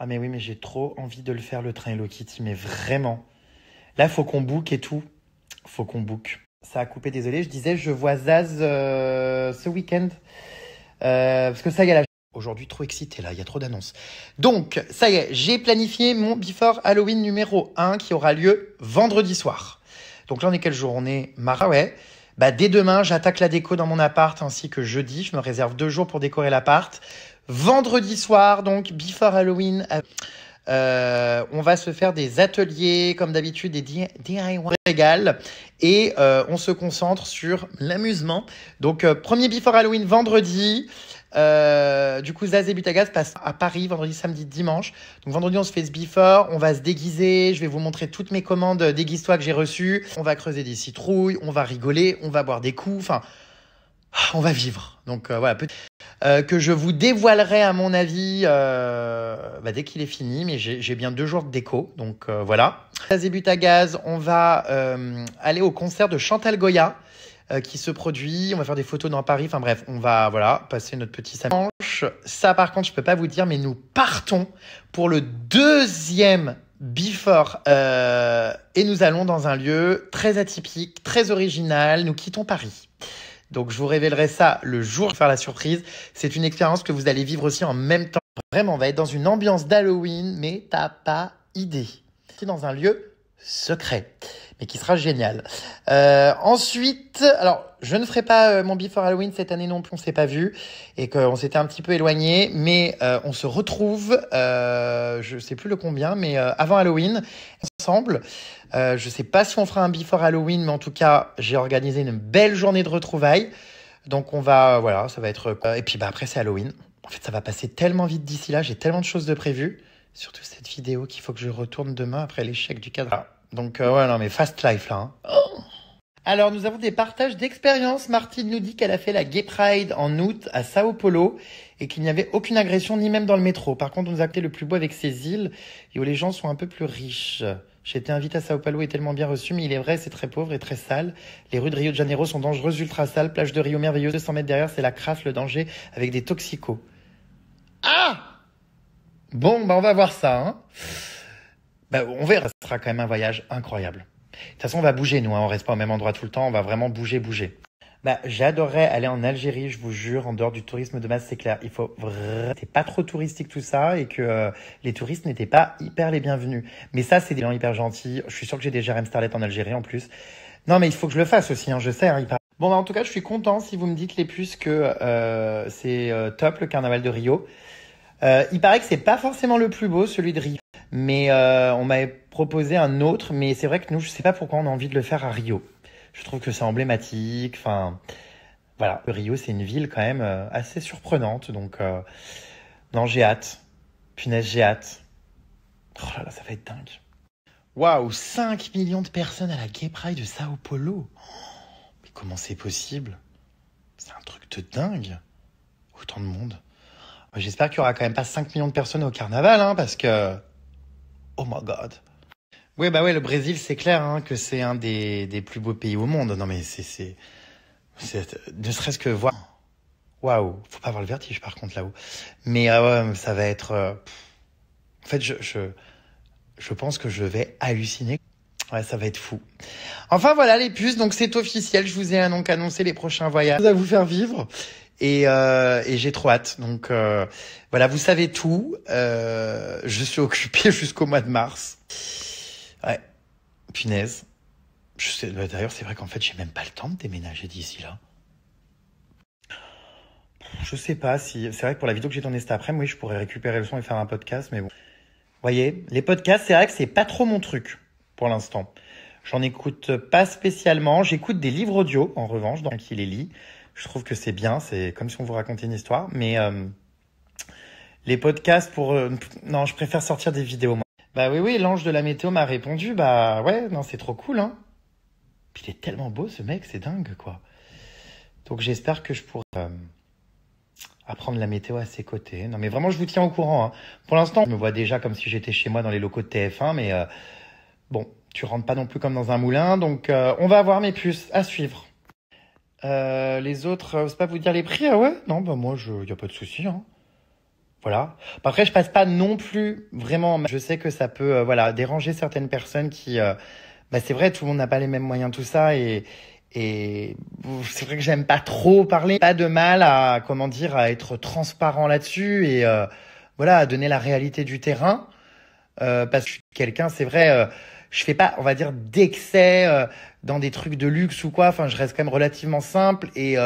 Ah mais oui, mais j'ai trop envie de le faire le train Hello Kitty, mais vraiment. Là, faut qu'on book et tout. Faut qu'on book. Ça a coupé, désolé. Je disais, je vois Zaz euh, ce week-end. Euh, parce que ça y est, la... aujourd'hui trop excité là, il y a trop d'annonces. Donc, ça y est, j'ai planifié mon Before Halloween numéro 1 qui aura lieu vendredi soir. Donc là, on est quelle journée Mara, bah, dès demain, j'attaque la déco dans mon appart ainsi que jeudi. Je me réserve deux jours pour décorer l'appart. Vendredi soir, donc, Before Halloween. Euh, euh, on va se faire des ateliers, comme d'habitude, des DIY régales. Et euh, on se concentre sur l'amusement. Donc, euh, premier Before Halloween vendredi. du coup, Zaz et Butagaz passent à Paris vendredi, samedi, dimanche. Donc, vendredi, on se fait ce before. On va se déguiser. Je vais vous montrer toutes mes commandes déguise-toi que j'ai reçues. On va creuser des citrouilles. On va rigoler. On va boire des coups. Enfin, on va vivre. Donc, voilà. Euh, que je vous dévoilerai à mon avis euh, bah, dès qu'il est fini, mais j'ai bien deux jours de déco, donc euh, voilà. Ça débute à gaz, on va aller au concert de Chantal Goya qui se produit, on va faire des photos dans Paris, enfin bref, on va voilà passer notre petit dimanche. Ça par contre, je ne peux pas vous dire, mais nous partons pour le deuxième Before. et nous allons dans un lieu très atypique, très original. Nous quittons Paris. Donc je vous révélerai ça le jour de faire la surprise. C'est une expérience que vous allez vivre aussi en même temps. Vraiment, on va être dans une ambiance d'Halloween, mais t'as pas idée. C'est dans un lieu secret, mais qui sera génial. Euh, ensuite, alors je ne ferai pas mon euh, mon Before Halloween cette année non plus, on s'est pas vu et qu'on s'était un petit peu éloigné, mais euh, on se retrouve, je sais plus le combien, mais avant Halloween. Euh, je sais pas si on fera un before Halloween, mais en tout cas, j'ai organisé une belle journée de retrouvailles. Donc on va, voilà, ça va être... Euh, et puis bah, après, c'est Halloween. En fait, ça va passer tellement vite d'ici là, j'ai tellement de choses de prévues. Surtout cette vidéo qu'il faut que je retourne demain après l'échec du cadre. donc euh, ouais, non, mais fast life là. Hein. alors, nous avons des partages d'expérience. Martine nous dit qu'elle a fait la Gay Pride en août à Sao Paulo et qu'il n'y avait aucune agression, ni même dans le métro. Par contre, on nous a appelé le plus beau avec ces îles et où les gens sont un peu plus riches. J'ai été invité à Sao Paulo et tellement bien reçu, mais il est vrai, c'est très pauvre et très sale. Les rues de Rio de Janeiro sont dangereuses, ultra sales. Plage de Rio merveilleuse, 200 mètres derrière, c'est la crasse, le danger, avec des toxicos. Ah Bon, bah on va voir ça. Hein bah, on verra, ce sera quand même un voyage incroyable. De toute façon, on va bouger, nous. Hein. On reste pas au même endroit tout le temps. On va vraiment bouger, bouger. Bah, j'adorerais aller en Algérie, je vous jure, en dehors du tourisme de masse, c'est clair. Il faut c'est pas trop touristique tout ça et que euh, les touristes n'étaient pas hyper les bienvenus. Mais ça, c'est des gens hyper gentils. Je suis sûr que j'ai des Jerem Starlet en Algérie en plus. Non, mais il faut que je le fasse aussi, hein, je sais. Hein, bon, bah, en tout cas, je suis content si vous me dites les plus que euh, c'est euh, top le carnaval de Rio. il paraît que c'est pas forcément le plus beau, celui de Rio. Mais on m'avait proposé un autre, mais c'est vrai que nous, je sais pas pourquoi on a envie de le faire à Rio. Je trouve que c'est emblématique. Enfin, voilà, Rio, c'est une ville quand même euh, assez surprenante. Donc, euh, non, j'ai hâte. Punaise, j'ai hâte. Oh là là, ça va être dingue. Waouh, 5 millions de personnes à la Gay Pride de Sao Paulo. Oh, mais comment c'est possible C'est un truc de dingue. Autant de monde. J'espère qu'il y aura quand même pas 5 millions de personnes au carnaval, hein, parce que... Oh my god. Oui, bah ouais, le Brésil, c'est clair hein, que c'est un des, des, plus beaux pays au monde. Non, mais c'est. Ne serait-ce que voir. Waouh, faut pas avoir le vertige par contre là-haut. Mais euh, ça va être. Euh, en fait, je, je, je pense que je vais halluciner. Ouais, ça va être fou. Enfin voilà les puces, donc c'est officiel. Je vous ai donc annoncé les prochains voyages à vous faire vivre. Et, euh, et j'ai trop hâte. Donc euh, voilà, vous savez tout. Euh, je suis *laughs* occupé jusqu'au mois de mars. Ouais, punaise. d'ailleurs, c'est vrai qu'en fait, j'ai même pas le temps de déménager d'ici là. Je sais pas si. C'est vrai que pour la vidéo que j'ai tournée cet après-midi, oui, je pourrais récupérer le son et faire un podcast, mais bon. Vous Voyez, les podcasts, c'est vrai que c'est pas trop mon truc pour l'instant. J'en écoute pas spécialement. J'écoute des livres audio, en revanche, donc qui les lit. Je trouve que c'est bien. C'est comme si on vous racontait une histoire. Mais euh, les podcasts pour. Euh, non, je préfère sortir des vidéos, bah oui, oui, l'ange de la météo m'a répondu, bah ouais, non, c'est trop cool, hein. Puis il est tellement beau ce mec, c'est dingue, quoi. Donc j'espère que je pourrai euh, apprendre la météo à ses côtés. Non mais vraiment, je vous tiens au courant. Hein. Pour l'instant, je me vois déjà comme si j'étais chez moi dans les locaux de TF1, mais euh, bon, tu rentres pas non plus comme dans un moulin, donc euh, on va avoir mes puces à suivre. les autres, c'est pas vous dire les prix, ah ouais Non, bah moi, il n'y a pas de souci. Hein. Voilà. Après, je passe pas non plus vraiment. Je sais que ça peut, euh, voilà, déranger certaines personnes qui, euh, bah, c'est vrai, tout le monde n'a pas les mêmes moyens, tout ça, et et c'est vrai que j'aime pas trop parler. Pas de mal à, comment dire, à être transparent là-dessus et euh, voilà, à donner la réalité du terrain. parce que quelqu'un, c'est vrai, je fais pas, on va dire, d'excès dans des trucs de luxe ou quoi. Enfin, je reste quand même relativement simple et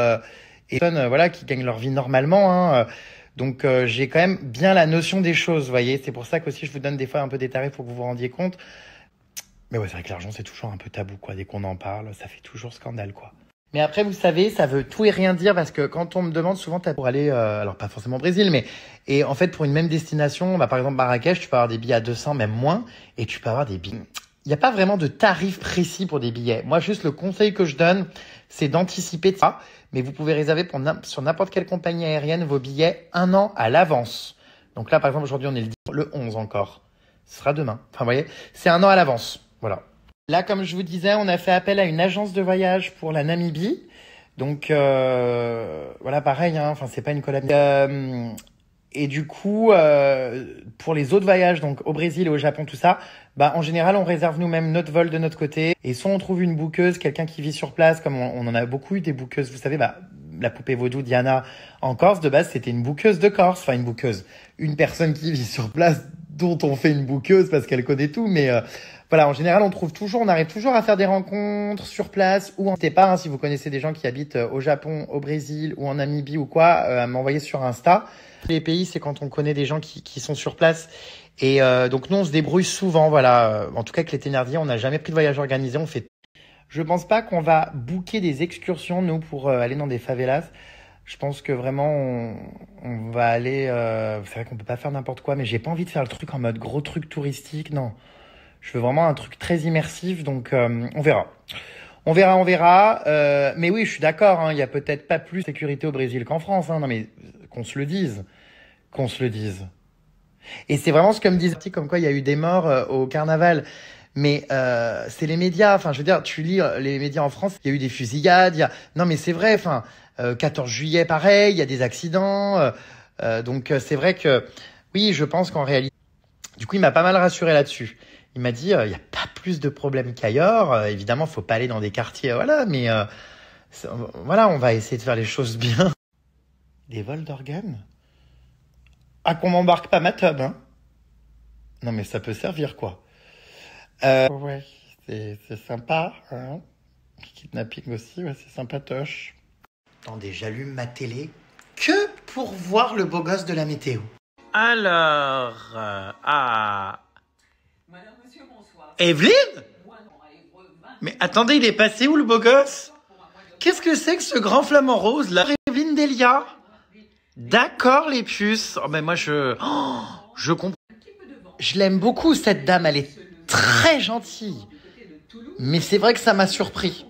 et personnes, voilà, qui gagnent leur vie normalement. Hein, donc euh, j'ai quand même bien la notion des choses, vous voyez. C'est pour ça qu'aussi je vous donne des fois un peu des tarifs pour que vous vous rendiez compte. Mais ouais, c'est vrai que l'argent c'est toujours un peu tabou quoi. Dès qu'on en parle, ça fait toujours scandale quoi. Mais après, vous savez, ça veut tout et rien dire parce que quand on me demande souvent, as pour aller, euh, alors pas forcément au Brésil, mais et en fait pour une même destination, bah, par exemple Marrakech, tu peux avoir des billets à 200, même moins, et tu peux avoir des billets. Il n'y a pas vraiment de tarif précis pour des billets. Moi, juste le conseil que je donne, c'est d'anticiper ça mais vous pouvez réserver pour sur n'importe quelle compagnie aérienne vos billets un an à l'avance. Donc là, par exemple, aujourd'hui, on est le, 11 encore. Ce sera demain. Enfin, vous voyez, c'est un an à l'avance. Voilà. Là, comme je vous disais, on a fait appel à une agence de voyage pour la Namibie. Donc euh, voilà, pareil. Hein. Enfin, c'est pas une collab. Euh, et du coup, euh, pour les autres voyages, donc au Brésil et au Japon, tout ça, bah en général, on réserve nous-mêmes notre vol de notre côté. Et soit on trouve une bouqueuse, quelqu'un qui vit sur place, comme on, en a beaucoup eu des bouqueuses, vous savez, bah la poupée vaudou Diana en Corse, de base, c'était une bouqueuse de Corse, enfin une bouqueuse, une personne qui vit sur place dont on fait une bouqueuse parce qu'elle connaît tout, mais euh, voilà, en général, on trouve toujours, on arrive toujours à faire des rencontres sur place ou en départ, hein, si vous connaissez des gens qui habitent euh, au Japon, au Brésil ou en Namibie ou quoi, euh, à m'envoyer sur Insta. Les pays, c'est quand on connaît des gens qui, sont sur place. Et euh, donc nous, on se débrouille souvent, voilà. En tout cas, avec les Thénardier, on n'a jamais pris de voyage organisé, on fait. Je pense pas qu'on va bouquer des excursions nous pour euh, aller dans des favelas. Je pense que vraiment on, va aller. Euh... c'est vrai qu'on peut pas faire n'importe quoi, mais j'ai pas envie de faire le truc en mode gros truc touristique. Non, je veux vraiment un truc très immersif. Donc euh, on verra. On verra, on verra. mais oui, je suis d'accord. Hein, il n'y y a peut-être pas plus de sécurité au Brésil qu'en France. Hein, non, mais qu'on se le dise, qu'on se le dise. Et c'est vraiment ce que me disent comme quoi il y a eu des morts euh, au carnaval. Mais euh, c'est les médias. Enfin, je veux dire, tu lis euh, les médias en France, il y a eu des fusillades. Non, mais c'est vrai. Enfin, 14 juillet, pareil, il y a des accidents. donc c'est vrai que oui, je pense qu'en réalité, du coup, il m'a pas mal rassuré là-dessus. Il m'a dit, il n'y a pas plus de problèmes qu'ailleurs. évidemment, faut pas aller dans des quartiers, voilà. Mais voilà, on va essayer de faire les choses bien. Des vols d'organes Ah, qu'on m'embarque pas ma tub, hein Non, mais ça peut servir, quoi. Euh, ouais, c'est sympa, hein Kidnapping aussi, ouais, c'est sympatoche. Attendez, j'allume ma télé que pour voir le beau gosse de la météo. Alors, euh, ah... Madame, monsieur, bonsoir. Evelyne Mais attendez, il est passé où le beau gosse Qu'est-ce que c'est que ce grand flamant rose, la Evelyne Delia D'accord, les puces. Oh, moi, je. *gasps* je comprends. Je l'aime beaucoup, cette dame. Elle est très gentille. Mais c'est vrai que ça m'a surpris.